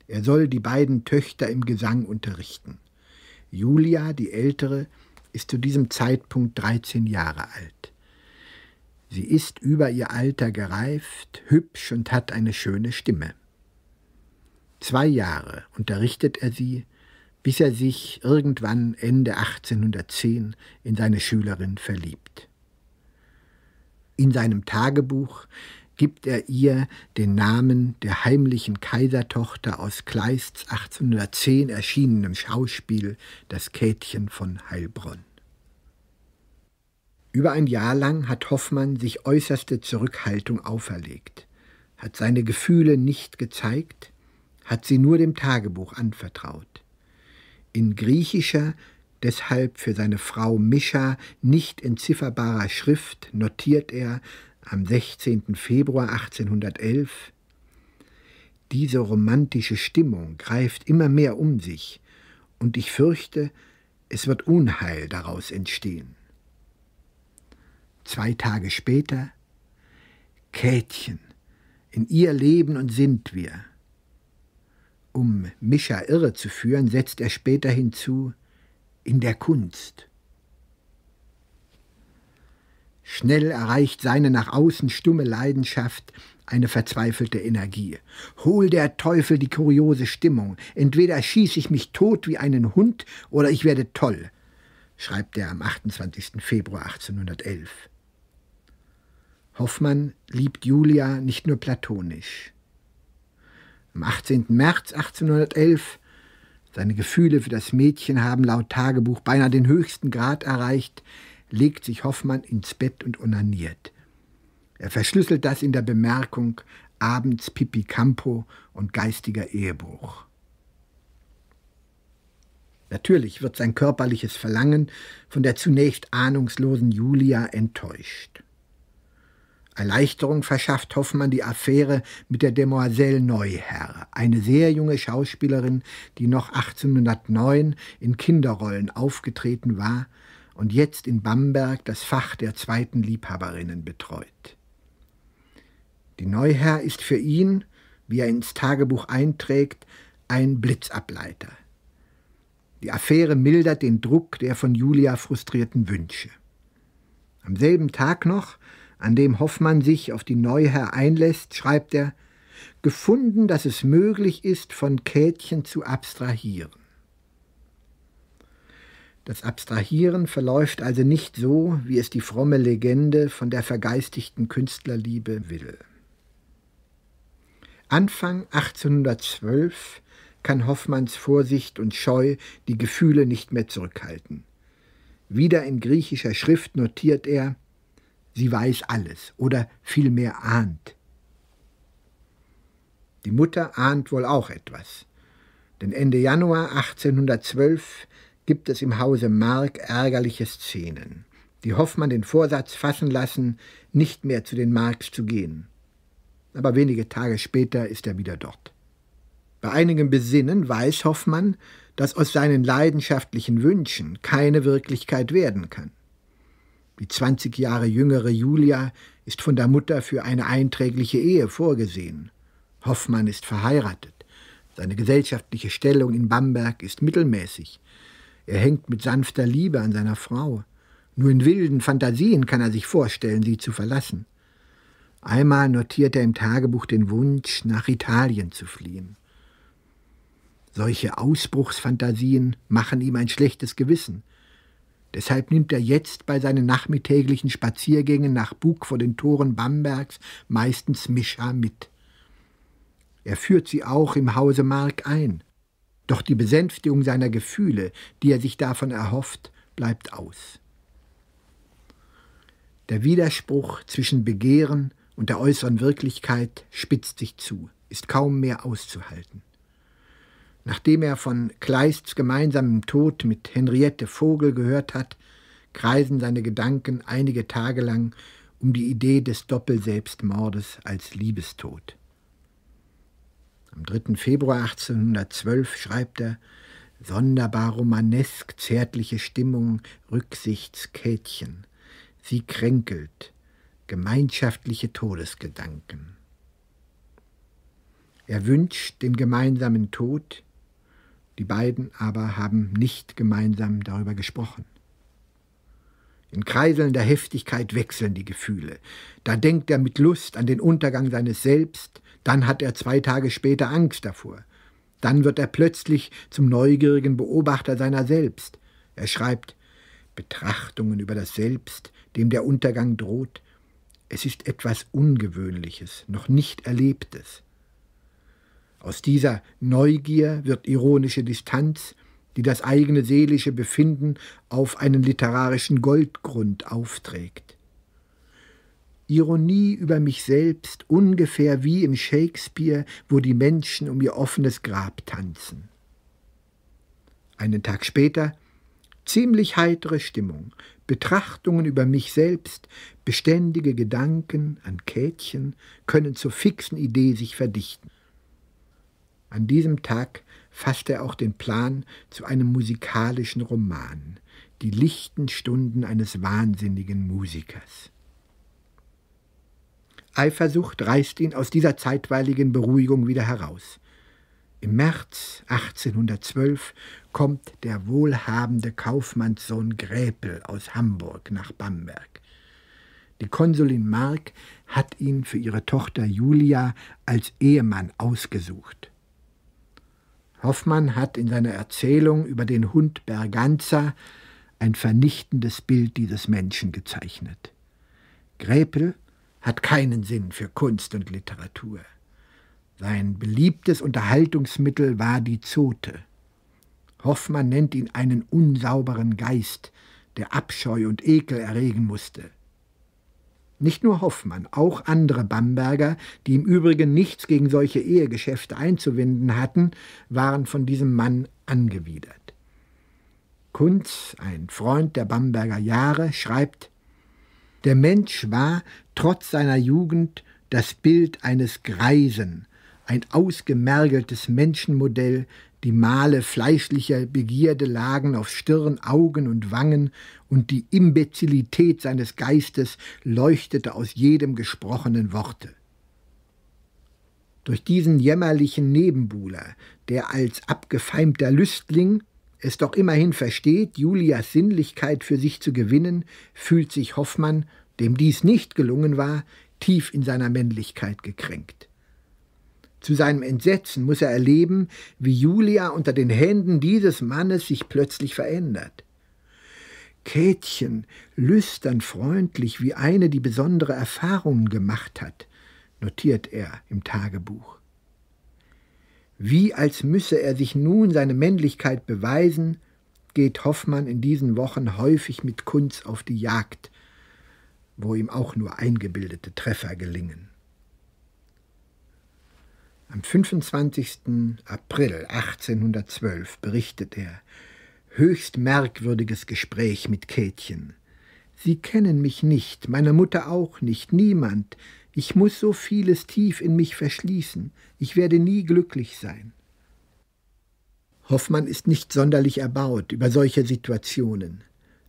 Er soll die beiden Töchter im Gesang unterrichten. Julia, die ältere, ist zu diesem Zeitpunkt 13 Jahre alt. Sie ist über ihr Alter gereift, hübsch und hat eine schöne Stimme. Zwei Jahre unterrichtet er sie, bis er sich irgendwann Ende 1810 in seine Schülerin verliebt. In seinem Tagebuch gibt er ihr den Namen der heimlichen Kaisertochter aus Kleists 1810 erschienenem Schauspiel Das Käthchen von Heilbronn. Über ein Jahr lang hat Hoffmann sich äußerste Zurückhaltung auferlegt, hat seine Gefühle nicht gezeigt, hat sie nur dem Tagebuch anvertraut. In griechischer, deshalb für seine Frau Mischa nicht entzifferbarer Schrift notiert er am 16. Februar 1811 Diese romantische Stimmung greift immer mehr um sich, und ich fürchte, es wird Unheil daraus entstehen. Zwei Tage später Kätchen, in ihr leben und sind wir. Um Mischa irre zu führen, setzt er später hinzu, in der Kunst. Schnell erreicht seine nach außen stumme Leidenschaft eine verzweifelte Energie. Hol der Teufel die kuriose Stimmung. Entweder schieße ich mich tot wie einen Hund oder ich werde toll, schreibt er am 28. Februar 1811. Hoffmann liebt Julia nicht nur platonisch. Am 18. März 1811 seine Gefühle für das Mädchen haben laut Tagebuch beinahe den höchsten Grad erreicht, legt sich Hoffmann ins Bett und onaniert. Er verschlüsselt das in der Bemerkung abends Pippi Campo und geistiger Ehebruch. Natürlich wird sein körperliches Verlangen von der zunächst ahnungslosen Julia enttäuscht. Erleichterung verschafft Hoffmann die Affäre mit der Demoiselle Neuherr, eine sehr junge Schauspielerin, die noch 1809 in Kinderrollen aufgetreten war und jetzt in Bamberg das Fach der zweiten Liebhaberinnen betreut. Die Neuherr ist für ihn, wie er ins Tagebuch einträgt, ein Blitzableiter. Die Affäre mildert den Druck der von Julia frustrierten Wünsche. Am selben Tag noch an dem Hoffmann sich auf die Neuherr einlässt, schreibt er, gefunden, dass es möglich ist, von Kätchen zu abstrahieren. Das Abstrahieren verläuft also nicht so, wie es die fromme Legende von der vergeistigten Künstlerliebe will. Anfang 1812 kann Hoffmanns Vorsicht und Scheu die Gefühle nicht mehr zurückhalten. Wieder in griechischer Schrift notiert er, sie weiß alles oder vielmehr ahnt. Die Mutter ahnt wohl auch etwas, denn Ende Januar 1812 gibt es im Hause Mark ärgerliche Szenen, die Hoffmann den Vorsatz fassen lassen, nicht mehr zu den Marks zu gehen. Aber wenige Tage später ist er wieder dort. Bei einigem Besinnen weiß Hoffmann, dass aus seinen leidenschaftlichen Wünschen keine Wirklichkeit werden kann. Die 20 Jahre jüngere Julia ist von der Mutter für eine einträgliche Ehe vorgesehen. Hoffmann ist verheiratet. Seine gesellschaftliche Stellung in Bamberg ist mittelmäßig. Er hängt mit sanfter Liebe an seiner Frau. Nur in wilden Fantasien kann er sich vorstellen, sie zu verlassen. Einmal notiert er im Tagebuch den Wunsch, nach Italien zu fliehen. Solche Ausbruchsfantasien machen ihm ein schlechtes Gewissen. Deshalb nimmt er jetzt bei seinen nachmittäglichen Spaziergängen nach Bug vor den Toren Bambergs meistens Mischa mit. Er führt sie auch im Hause Mark ein. Doch die Besänftigung seiner Gefühle, die er sich davon erhofft, bleibt aus. Der Widerspruch zwischen Begehren und der äußeren Wirklichkeit spitzt sich zu, ist kaum mehr auszuhalten. Nachdem er von Kleists gemeinsamem Tod mit Henriette Vogel gehört hat, kreisen seine Gedanken einige Tage lang um die Idee des Doppelselbstmordes als Liebestod. Am 3. Februar 1812 schreibt er Sonderbar romanesk zärtliche Stimmung Rücksichtskätchen. Sie kränkelt. Gemeinschaftliche Todesgedanken. Er wünscht den gemeinsamen Tod, die beiden aber haben nicht gemeinsam darüber gesprochen. In kreiselnder Heftigkeit wechseln die Gefühle. Da denkt er mit Lust an den Untergang seines Selbst, dann hat er zwei Tage später Angst davor. Dann wird er plötzlich zum neugierigen Beobachter seiner selbst. Er schreibt Betrachtungen über das Selbst, dem der Untergang droht. Es ist etwas Ungewöhnliches, noch nicht Erlebtes. Aus dieser Neugier wird ironische Distanz, die das eigene seelische Befinden auf einen literarischen Goldgrund aufträgt. Ironie über mich selbst, ungefähr wie im Shakespeare, wo die Menschen um ihr offenes Grab tanzen. Einen Tag später ziemlich heitere Stimmung, Betrachtungen über mich selbst, beständige Gedanken an Kätchen können zur fixen Idee sich verdichten. An diesem Tag fasste er auch den Plan zu einem musikalischen Roman, die lichten Stunden eines wahnsinnigen Musikers. Eifersucht reißt ihn aus dieser zeitweiligen Beruhigung wieder heraus. Im März 1812 kommt der wohlhabende Kaufmannssohn Gräpel aus Hamburg nach Bamberg. Die Konsulin Mark hat ihn für ihre Tochter Julia als Ehemann ausgesucht. Hoffmann hat in seiner Erzählung über den Hund Berganza ein vernichtendes Bild dieses Menschen gezeichnet. Grepel hat keinen Sinn für Kunst und Literatur. Sein beliebtes Unterhaltungsmittel war die Zote. Hoffmann nennt ihn einen unsauberen Geist, der Abscheu und Ekel erregen musste. Nicht nur Hoffmann, auch andere Bamberger, die im Übrigen nichts gegen solche Ehegeschäfte einzuwenden hatten, waren von diesem Mann angewidert. Kunz, ein Freund der Bamberger Jahre, schreibt Der Mensch war trotz seiner Jugend das Bild eines Greisen, ein ausgemergeltes Menschenmodell, die Male fleischlicher Begierde lagen auf Stirn, Augen und Wangen, und die Imbezilität seines Geistes leuchtete aus jedem gesprochenen Worte. Durch diesen jämmerlichen Nebenbuhler, der als abgefeimter Lüstling es doch immerhin versteht, Julias Sinnlichkeit für sich zu gewinnen, fühlt sich Hoffmann, dem dies nicht gelungen war, tief in seiner Männlichkeit gekränkt. Zu seinem Entsetzen muss er erleben, wie Julia unter den Händen dieses Mannes sich plötzlich verändert. Käthchen, lüstern freundlich wie eine, die besondere Erfahrungen gemacht hat, notiert er im Tagebuch. Wie als müsse er sich nun seine Männlichkeit beweisen, geht Hoffmann in diesen Wochen häufig mit Kunz auf die Jagd, wo ihm auch nur eingebildete Treffer gelingen. Am 25. April 1812 berichtet er Höchst merkwürdiges Gespräch mit Käthchen. Sie kennen mich nicht, meine Mutter auch nicht, niemand. Ich muss so vieles tief in mich verschließen. Ich werde nie glücklich sein. Hoffmann ist nicht sonderlich erbaut über solche Situationen,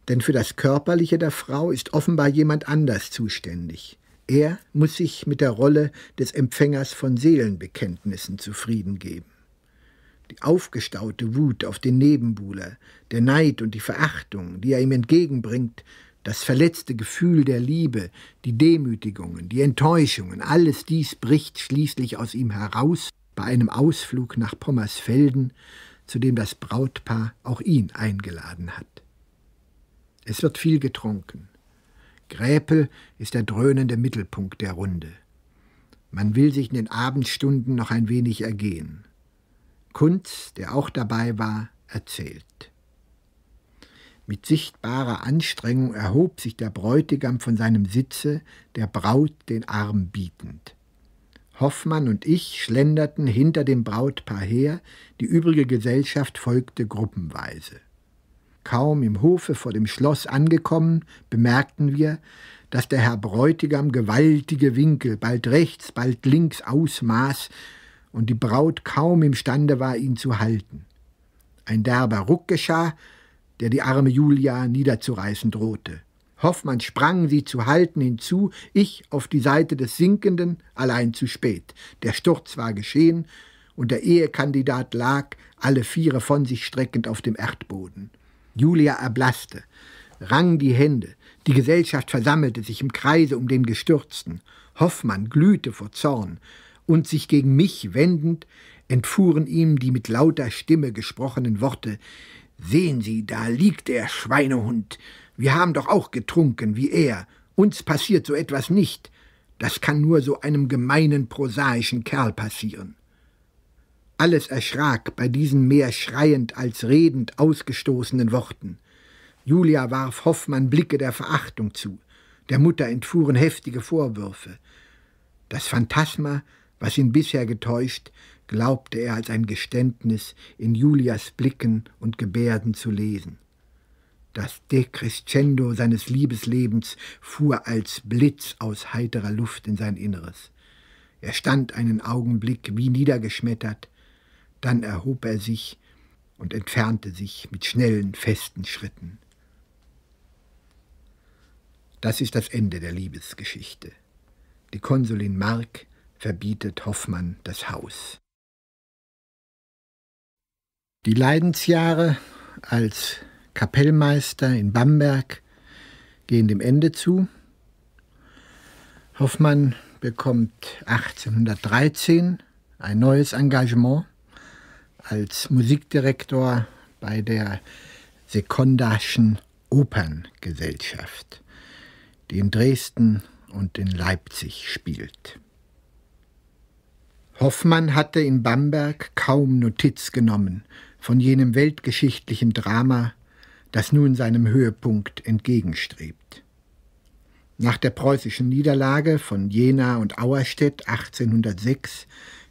denn für das Körperliche der Frau ist offenbar jemand anders zuständig. Er muss sich mit der Rolle des Empfängers von Seelenbekenntnissen zufrieden geben. Die aufgestaute Wut auf den Nebenbuhler, der Neid und die Verachtung, die er ihm entgegenbringt, das verletzte Gefühl der Liebe, die Demütigungen, die Enttäuschungen, alles dies bricht schließlich aus ihm heraus bei einem Ausflug nach Pommersfelden, zu dem das Brautpaar auch ihn eingeladen hat. Es wird viel getrunken. Gräpel ist der dröhnende Mittelpunkt der Runde. Man will sich in den Abendstunden noch ein wenig ergehen. Kunz, der auch dabei war, erzählt. Mit sichtbarer Anstrengung erhob sich der Bräutigam von seinem Sitze, der Braut den Arm bietend. Hoffmann und ich schlenderten hinter dem Brautpaar her, die übrige Gesellschaft folgte gruppenweise. Kaum im Hofe vor dem Schloss angekommen, bemerkten wir, dass der Herr Bräutigam gewaltige Winkel, bald rechts, bald links ausmaß und die Braut kaum imstande war, ihn zu halten. Ein derber Ruck geschah, der die arme Julia niederzureißen drohte. Hoffmann sprang, sie zu halten, hinzu, ich auf die Seite des Sinkenden, allein zu spät. Der Sturz war geschehen, und der Ehekandidat lag, alle Viere von sich streckend, auf dem Erdboden. Julia erblasste, rang die Hände, die Gesellschaft versammelte sich im Kreise um den Gestürzten, Hoffmann glühte vor Zorn, und sich gegen mich wendend, entfuhren ihm die mit lauter Stimme gesprochenen Worte Sehen Sie, da liegt der Schweinehund. Wir haben doch auch getrunken wie er. Uns passiert so etwas nicht. Das kann nur so einem gemeinen, prosaischen Kerl passieren. Alles erschrak bei diesen mehr schreiend als redend ausgestoßenen Worten. Julia warf Hoffmann Blicke der Verachtung zu. Der Mutter entfuhren heftige Vorwürfe. Das Phantasma, was ihn bisher getäuscht, glaubte er als ein Geständnis in Julias Blicken und Gebärden zu lesen. Das Decrescendo seines Liebeslebens fuhr als Blitz aus heiterer Luft in sein Inneres. Er stand einen Augenblick wie niedergeschmettert, dann erhob er sich und entfernte sich mit schnellen, festen Schritten. Das ist das Ende der Liebesgeschichte. Die Konsulin Mark verbietet Hoffmann das Haus. Die Leidensjahre als Kapellmeister in Bamberg gehen dem Ende zu. Hoffmann bekommt 1813 ein neues Engagement als Musikdirektor bei der Sekondaschen Operngesellschaft, die in Dresden und in Leipzig spielt. Hoffmann hatte in Bamberg kaum Notiz genommen von jenem weltgeschichtlichen Drama, das nun seinem Höhepunkt entgegenstrebt. Nach der preußischen Niederlage von Jena und Auerstedt 1806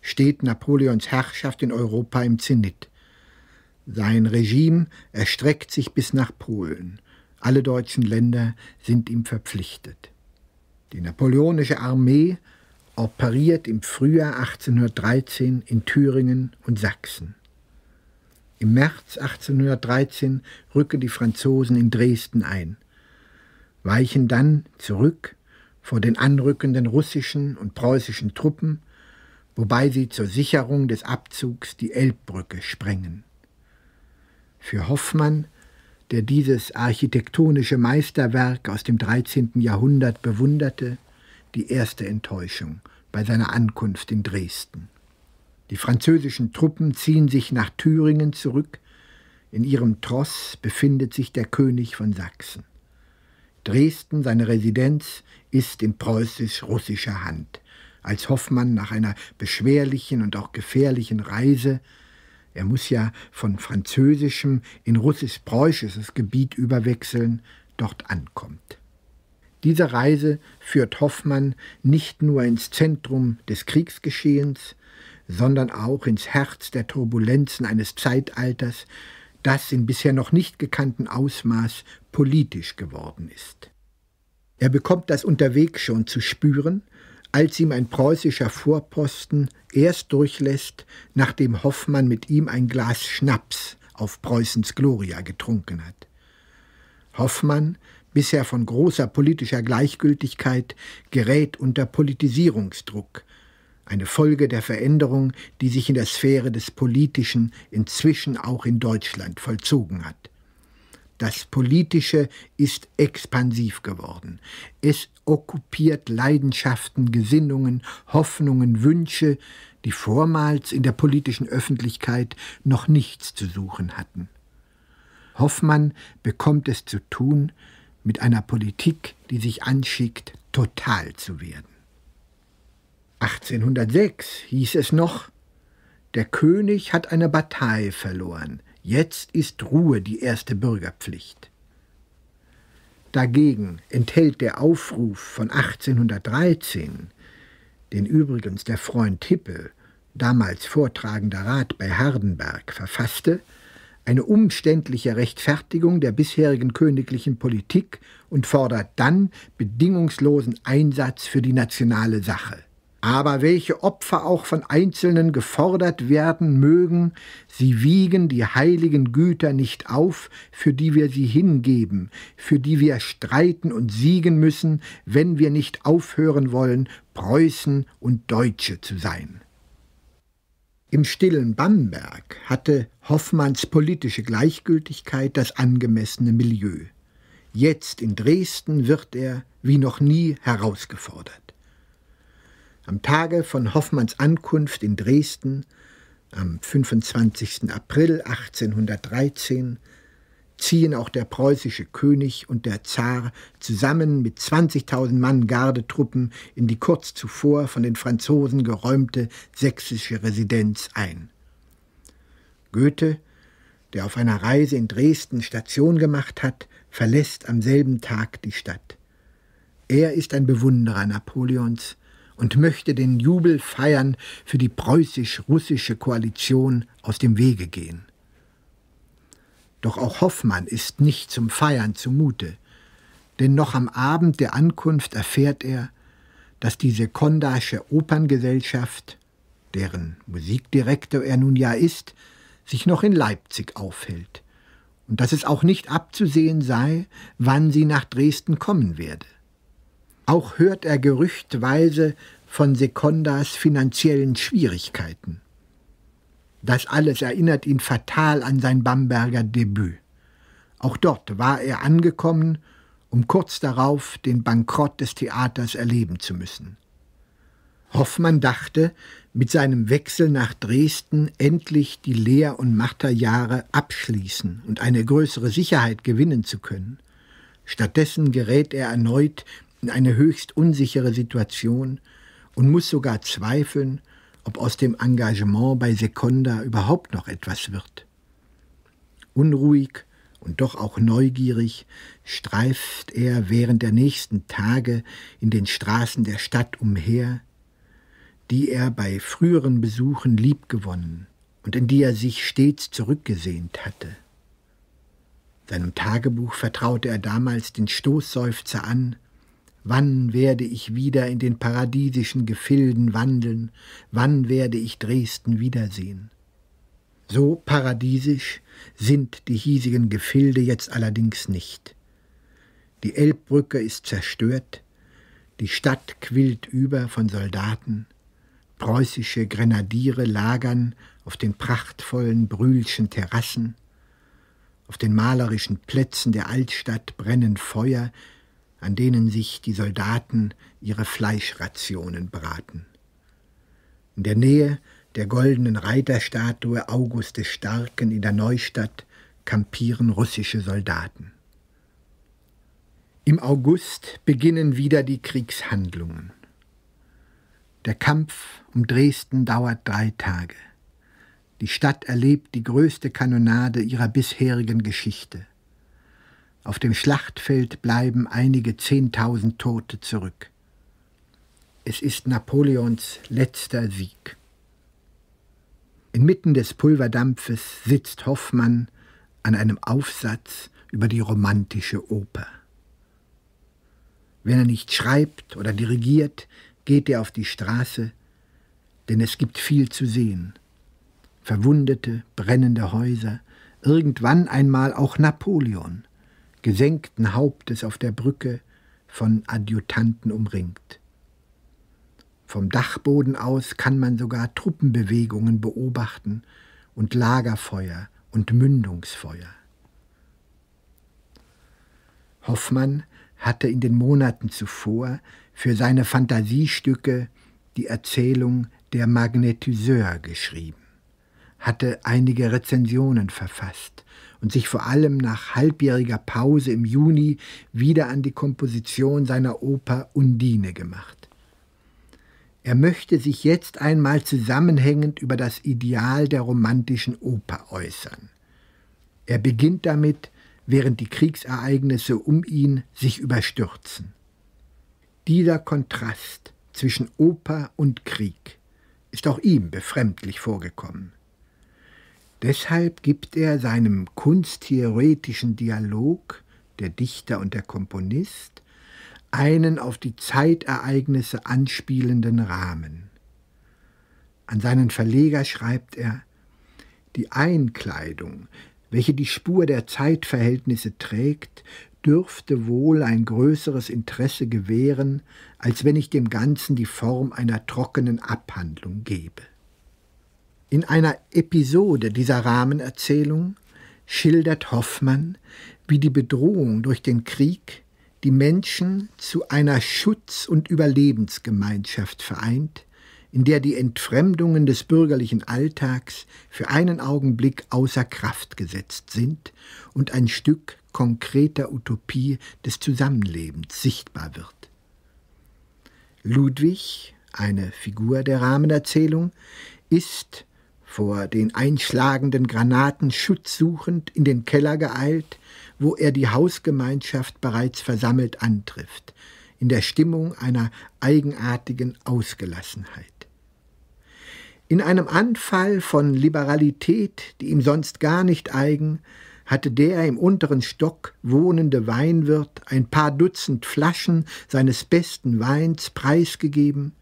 steht Napoleons Herrschaft in Europa im Zenit. Sein Regime erstreckt sich bis nach Polen. Alle deutschen Länder sind ihm verpflichtet. Die napoleonische Armee operiert im Frühjahr 1813 in Thüringen und Sachsen. Im März 1813 rücken die Franzosen in Dresden ein, weichen dann zurück vor den anrückenden russischen und preußischen Truppen wobei sie zur Sicherung des Abzugs die Elbbrücke sprengen. Für Hoffmann, der dieses architektonische Meisterwerk aus dem 13. Jahrhundert bewunderte, die erste Enttäuschung bei seiner Ankunft in Dresden. Die französischen Truppen ziehen sich nach Thüringen zurück, in ihrem Tross befindet sich der König von Sachsen. Dresden, seine Residenz, ist in preußisch-russischer Hand als Hoffmann nach einer beschwerlichen und auch gefährlichen Reise, er muss ja von französischem in russisch-preußisches Gebiet überwechseln, dort ankommt. Diese Reise führt Hoffmann nicht nur ins Zentrum des Kriegsgeschehens, sondern auch ins Herz der Turbulenzen eines Zeitalters, das in bisher noch nicht gekanntem Ausmaß politisch geworden ist. Er bekommt das unterwegs schon zu spüren als ihm ein preußischer Vorposten erst durchlässt, nachdem Hoffmann mit ihm ein Glas Schnaps auf Preußens Gloria getrunken hat. Hoffmann, bisher von großer politischer Gleichgültigkeit, gerät unter Politisierungsdruck, eine Folge der Veränderung, die sich in der Sphäre des Politischen inzwischen auch in Deutschland vollzogen hat. Das Politische ist expansiv geworden. Es okkupiert Leidenschaften, Gesinnungen, Hoffnungen, Wünsche, die vormals in der politischen Öffentlichkeit noch nichts zu suchen hatten. Hoffmann bekommt es zu tun mit einer Politik, die sich anschickt, total zu werden. 1806 hieß es noch, der König hat eine Bataille verloren. Jetzt ist Ruhe die erste Bürgerpflicht. Dagegen enthält der Aufruf von 1813, den übrigens der Freund Hippel, damals vortragender Rat bei Hardenberg, verfasste, eine umständliche Rechtfertigung der bisherigen königlichen Politik und fordert dann bedingungslosen Einsatz für die nationale Sache aber welche Opfer auch von Einzelnen gefordert werden mögen, sie wiegen die heiligen Güter nicht auf, für die wir sie hingeben, für die wir streiten und siegen müssen, wenn wir nicht aufhören wollen, Preußen und Deutsche zu sein. Im stillen Bamberg hatte Hoffmanns politische Gleichgültigkeit das angemessene Milieu. Jetzt in Dresden wird er wie noch nie herausgefordert. Am Tage von Hoffmanns Ankunft in Dresden, am 25. April 1813, ziehen auch der preußische König und der Zar zusammen mit 20.000 Mann Gardetruppen in die kurz zuvor von den Franzosen geräumte sächsische Residenz ein. Goethe, der auf einer Reise in Dresden Station gemacht hat, verlässt am selben Tag die Stadt. Er ist ein Bewunderer Napoleons, und möchte den Jubel feiern für die preußisch-russische Koalition aus dem Wege gehen. Doch auch Hoffmann ist nicht zum Feiern zumute, denn noch am Abend der Ankunft erfährt er, dass die Sekondasche Operngesellschaft, deren Musikdirektor er nun ja ist, sich noch in Leipzig aufhält und dass es auch nicht abzusehen sei, wann sie nach Dresden kommen werde. Auch hört er gerüchtweise von Sekondas finanziellen Schwierigkeiten. Das alles erinnert ihn fatal an sein Bamberger Debüt. Auch dort war er angekommen, um kurz darauf den Bankrott des Theaters erleben zu müssen. Hoffmann dachte, mit seinem Wechsel nach Dresden endlich die Lehr- und Machterjahre abschließen und eine größere Sicherheit gewinnen zu können. Stattdessen gerät er erneut in eine höchst unsichere Situation und muss sogar zweifeln, ob aus dem Engagement bei Sekonda überhaupt noch etwas wird. Unruhig und doch auch neugierig streift er während der nächsten Tage in den Straßen der Stadt umher, die er bei früheren Besuchen liebgewonnen und in die er sich stets zurückgesehnt hatte. Seinem Tagebuch vertraute er damals den Stoßseufzer an, Wann werde ich wieder in den paradiesischen Gefilden wandeln? Wann werde ich Dresden wiedersehen? So paradiesisch sind die hiesigen Gefilde jetzt allerdings nicht. Die Elbbrücke ist zerstört, die Stadt quillt über von Soldaten, preußische Grenadiere lagern auf den prachtvollen Brühlschen Terrassen, auf den malerischen Plätzen der Altstadt brennen Feuer, an denen sich die Soldaten ihre Fleischrationen braten. In der Nähe der goldenen Reiterstatue August des Starken in der Neustadt kampieren russische Soldaten. Im August beginnen wieder die Kriegshandlungen. Der Kampf um Dresden dauert drei Tage. Die Stadt erlebt die größte Kanonade ihrer bisherigen Geschichte. Auf dem Schlachtfeld bleiben einige Zehntausend Tote zurück. Es ist Napoleons letzter Sieg. Inmitten des Pulverdampfes sitzt Hoffmann an einem Aufsatz über die romantische Oper. Wenn er nicht schreibt oder dirigiert, geht er auf die Straße, denn es gibt viel zu sehen. Verwundete, brennende Häuser, irgendwann einmal auch Napoleon gesenkten Hauptes auf der Brücke von Adjutanten umringt. Vom Dachboden aus kann man sogar Truppenbewegungen beobachten und Lagerfeuer und Mündungsfeuer. Hoffmann hatte in den Monaten zuvor für seine Fantasiestücke die Erzählung Der Magnetiseur geschrieben, hatte einige Rezensionen verfasst, und sich vor allem nach halbjähriger Pause im Juni wieder an die Komposition seiner Oper Undine gemacht. Er möchte sich jetzt einmal zusammenhängend über das Ideal der romantischen Oper äußern. Er beginnt damit, während die Kriegsereignisse um ihn sich überstürzen. Dieser Kontrast zwischen Oper und Krieg ist auch ihm befremdlich vorgekommen. Deshalb gibt er seinem kunsttheoretischen Dialog der Dichter und der Komponist einen auf die Zeitereignisse anspielenden Rahmen. An seinen Verleger schreibt er Die Einkleidung, welche die Spur der Zeitverhältnisse trägt, dürfte wohl ein größeres Interesse gewähren, als wenn ich dem Ganzen die Form einer trockenen Abhandlung gebe. In einer Episode dieser Rahmenerzählung schildert Hoffmann, wie die Bedrohung durch den Krieg die Menschen zu einer Schutz- und Überlebensgemeinschaft vereint, in der die Entfremdungen des bürgerlichen Alltags für einen Augenblick außer Kraft gesetzt sind und ein Stück konkreter Utopie des Zusammenlebens sichtbar wird. Ludwig, eine Figur der Rahmenerzählung, ist vor den einschlagenden Granaten schutzsuchend in den Keller geeilt, wo er die Hausgemeinschaft bereits versammelt antrifft, in der Stimmung einer eigenartigen Ausgelassenheit. In einem Anfall von Liberalität, die ihm sonst gar nicht eigen, hatte der im unteren Stock wohnende Weinwirt ein paar Dutzend Flaschen seines besten Weins preisgegeben,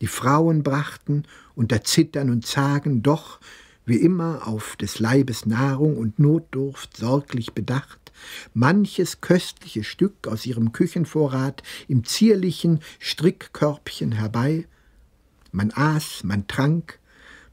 die Frauen brachten unter Zittern und Zagen, doch, wie immer auf des Leibes Nahrung und Notdurft sorglich bedacht, manches köstliche Stück aus ihrem Küchenvorrat im zierlichen Strickkörbchen herbei. Man aß, man trank,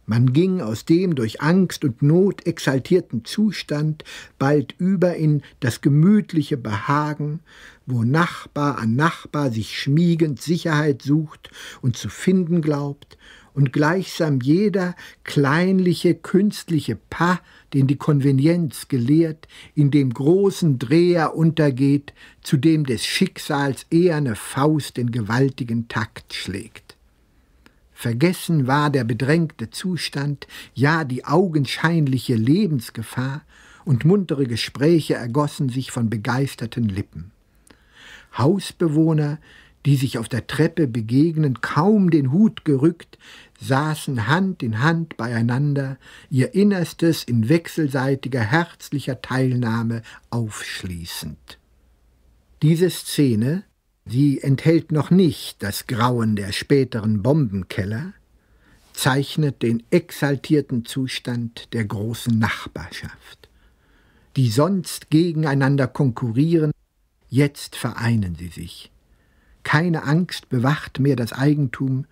man ging aus dem durch Angst und Not exaltierten Zustand bald über in das gemütliche Behagen, wo Nachbar an Nachbar sich schmiegend Sicherheit sucht und zu finden glaubt und gleichsam jeder kleinliche künstliche Pas, den die Konvenienz gelehrt, in dem großen Dreher untergeht, zu dem des Schicksals eherne Faust den gewaltigen Takt schlägt. Vergessen war der bedrängte Zustand, ja die augenscheinliche Lebensgefahr, und muntere Gespräche ergossen sich von begeisterten Lippen. Hausbewohner, die sich auf der Treppe begegnen, kaum den Hut gerückt, saßen Hand in Hand beieinander, ihr Innerstes in wechselseitiger, herzlicher Teilnahme aufschließend. Diese Szene, sie enthält noch nicht das Grauen der späteren Bombenkeller, zeichnet den exaltierten Zustand der großen Nachbarschaft. Die sonst gegeneinander konkurrieren, jetzt vereinen sie sich keine Angst bewacht mehr das Eigentum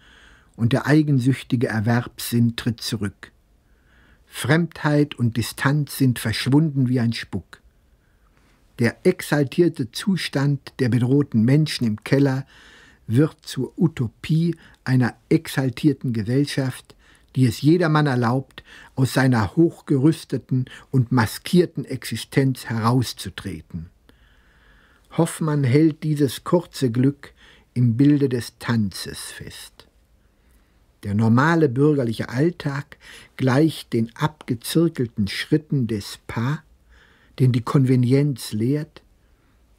und der eigensüchtige Erwerbssinn tritt zurück. Fremdheit und Distanz sind verschwunden wie ein Spuck. Der exaltierte Zustand der bedrohten Menschen im Keller wird zur Utopie einer exaltierten Gesellschaft, die es jedermann erlaubt, aus seiner hochgerüsteten und maskierten Existenz herauszutreten. Hoffmann hält dieses kurze Glück im Bilde des Tanzes fest. Der normale bürgerliche Alltag gleicht den abgezirkelten Schritten des Pas, den die Konvenienz lehrt.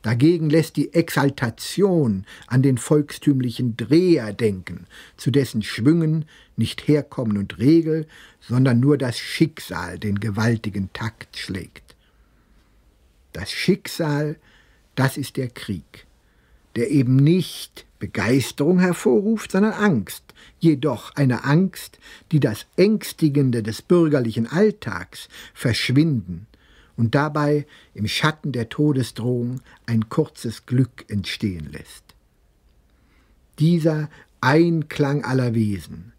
Dagegen lässt die Exaltation an den volkstümlichen Dreher denken, zu dessen Schwüngen nicht Herkommen und Regel, sondern nur das Schicksal den gewaltigen Takt schlägt. Das Schicksal, das ist der Krieg der eben nicht Begeisterung hervorruft, sondern Angst, jedoch eine Angst, die das Ängstigende des bürgerlichen Alltags verschwinden und dabei im Schatten der Todesdrohung ein kurzes Glück entstehen lässt. Dieser Einklang aller Wesen,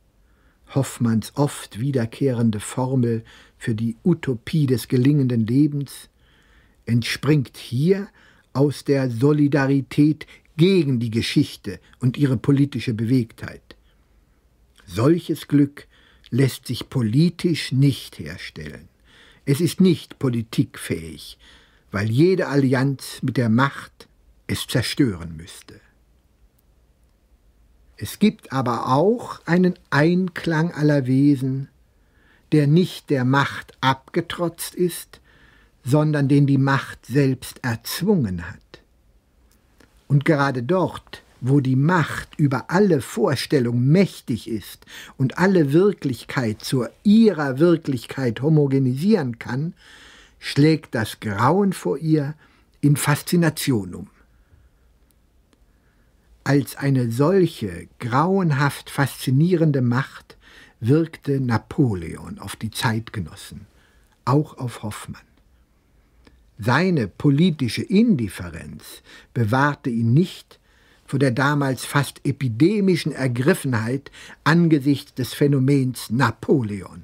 Hoffmanns oft wiederkehrende Formel für die Utopie des gelingenden Lebens, entspringt hier aus der Solidarität gegen die Geschichte und ihre politische Bewegtheit. Solches Glück lässt sich politisch nicht herstellen. Es ist nicht politikfähig, weil jede Allianz mit der Macht es zerstören müsste. Es gibt aber auch einen Einklang aller Wesen, der nicht der Macht abgetrotzt ist, sondern den die Macht selbst erzwungen hat. Und gerade dort, wo die Macht über alle Vorstellung mächtig ist und alle Wirklichkeit zur ihrer Wirklichkeit homogenisieren kann, schlägt das Grauen vor ihr in Faszination um. Als eine solche grauenhaft faszinierende Macht wirkte Napoleon auf die Zeitgenossen, auch auf Hoffmann. Seine politische Indifferenz bewahrte ihn nicht vor der damals fast epidemischen Ergriffenheit angesichts des Phänomens Napoleon.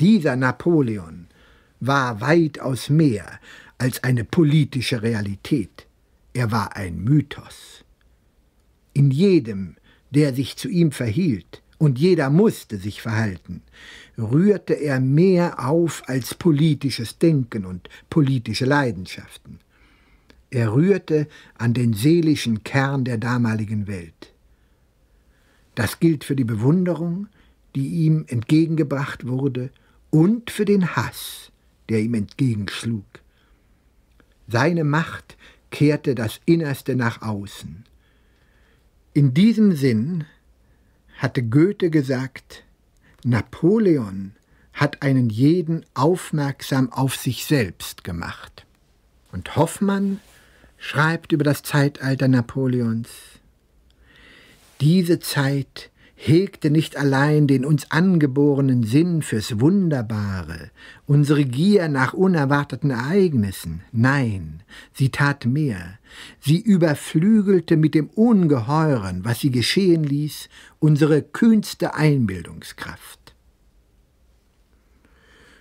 Dieser Napoleon war weitaus mehr als eine politische Realität, er war ein Mythos. In jedem, der sich zu ihm verhielt, und jeder musste sich verhalten, rührte er mehr auf als politisches Denken und politische Leidenschaften. Er rührte an den seelischen Kern der damaligen Welt. Das gilt für die Bewunderung, die ihm entgegengebracht wurde, und für den Hass, der ihm entgegenschlug. Seine Macht kehrte das Innerste nach außen. In diesem Sinn hatte Goethe gesagt, Napoleon hat einen jeden aufmerksam auf sich selbst gemacht. Und Hoffmann schreibt über das Zeitalter Napoleons. Diese Zeit ist hegte nicht allein den uns angeborenen Sinn fürs Wunderbare, unsere Gier nach unerwarteten Ereignissen, nein, sie tat mehr, sie überflügelte mit dem Ungeheuren, was sie geschehen ließ, unsere kühnste Einbildungskraft.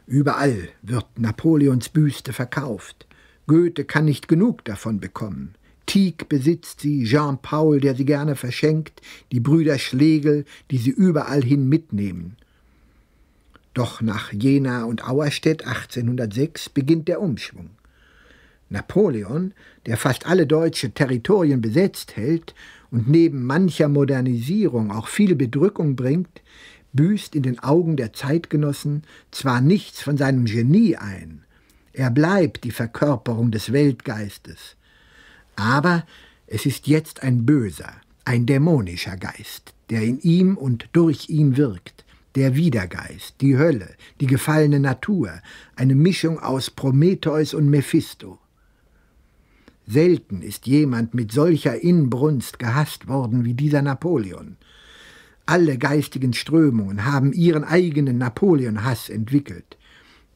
Überall wird Napoleons Büste verkauft, Goethe kann nicht genug davon bekommen, Tieck besitzt sie, Jean Paul, der sie gerne verschenkt, die Brüder Schlegel, die sie überall hin mitnehmen. Doch nach Jena und Auerstedt 1806 beginnt der Umschwung. Napoleon, der fast alle deutsche Territorien besetzt hält und neben mancher Modernisierung auch viel Bedrückung bringt, büßt in den Augen der Zeitgenossen zwar nichts von seinem Genie ein, er bleibt die Verkörperung des Weltgeistes, aber es ist jetzt ein böser, ein dämonischer Geist, der in ihm und durch ihn wirkt, der Wiedergeist, die Hölle, die gefallene Natur, eine Mischung aus Prometheus und Mephisto. Selten ist jemand mit solcher Inbrunst gehasst worden wie dieser Napoleon. Alle geistigen Strömungen haben ihren eigenen Napoleon-Hass entwickelt.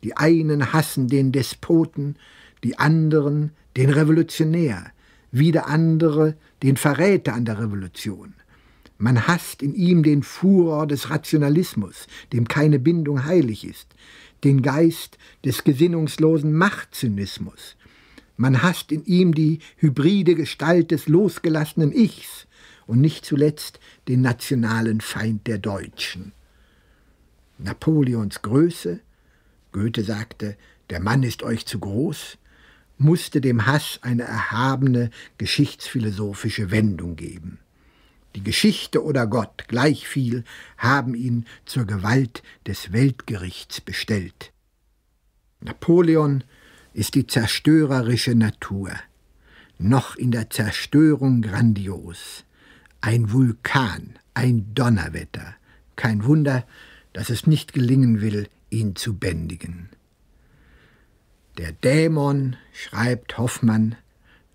Die einen hassen den Despoten, die anderen den Revolutionär, wieder andere den Verräter an der Revolution. Man hasst in ihm den Furor des Rationalismus, dem keine Bindung heilig ist, den Geist des gesinnungslosen Machtzynismus. Man hasst in ihm die hybride Gestalt des losgelassenen Ichs und nicht zuletzt den nationalen Feind der Deutschen. Napoleons Größe, Goethe sagte, der Mann ist euch zu groß, musste dem Hass eine erhabene geschichtsphilosophische Wendung geben. Die Geschichte oder Gott, gleich viel, haben ihn zur Gewalt des Weltgerichts bestellt. Napoleon ist die zerstörerische Natur, noch in der Zerstörung grandios, ein Vulkan, ein Donnerwetter, kein Wunder, dass es nicht gelingen will, ihn zu bändigen. Der Dämon, schreibt Hoffmann,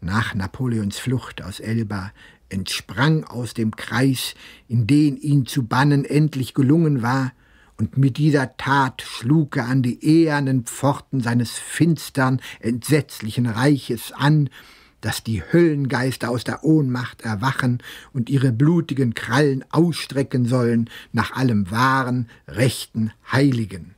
nach Napoleons Flucht aus Elba entsprang aus dem Kreis, in den ihn zu bannen endlich gelungen war, und mit dieser Tat schlug er an die ehernen Pforten seines finstern, entsetzlichen Reiches an, dass die Höllengeister aus der Ohnmacht erwachen und ihre blutigen Krallen ausstrecken sollen nach allem wahren, rechten Heiligen.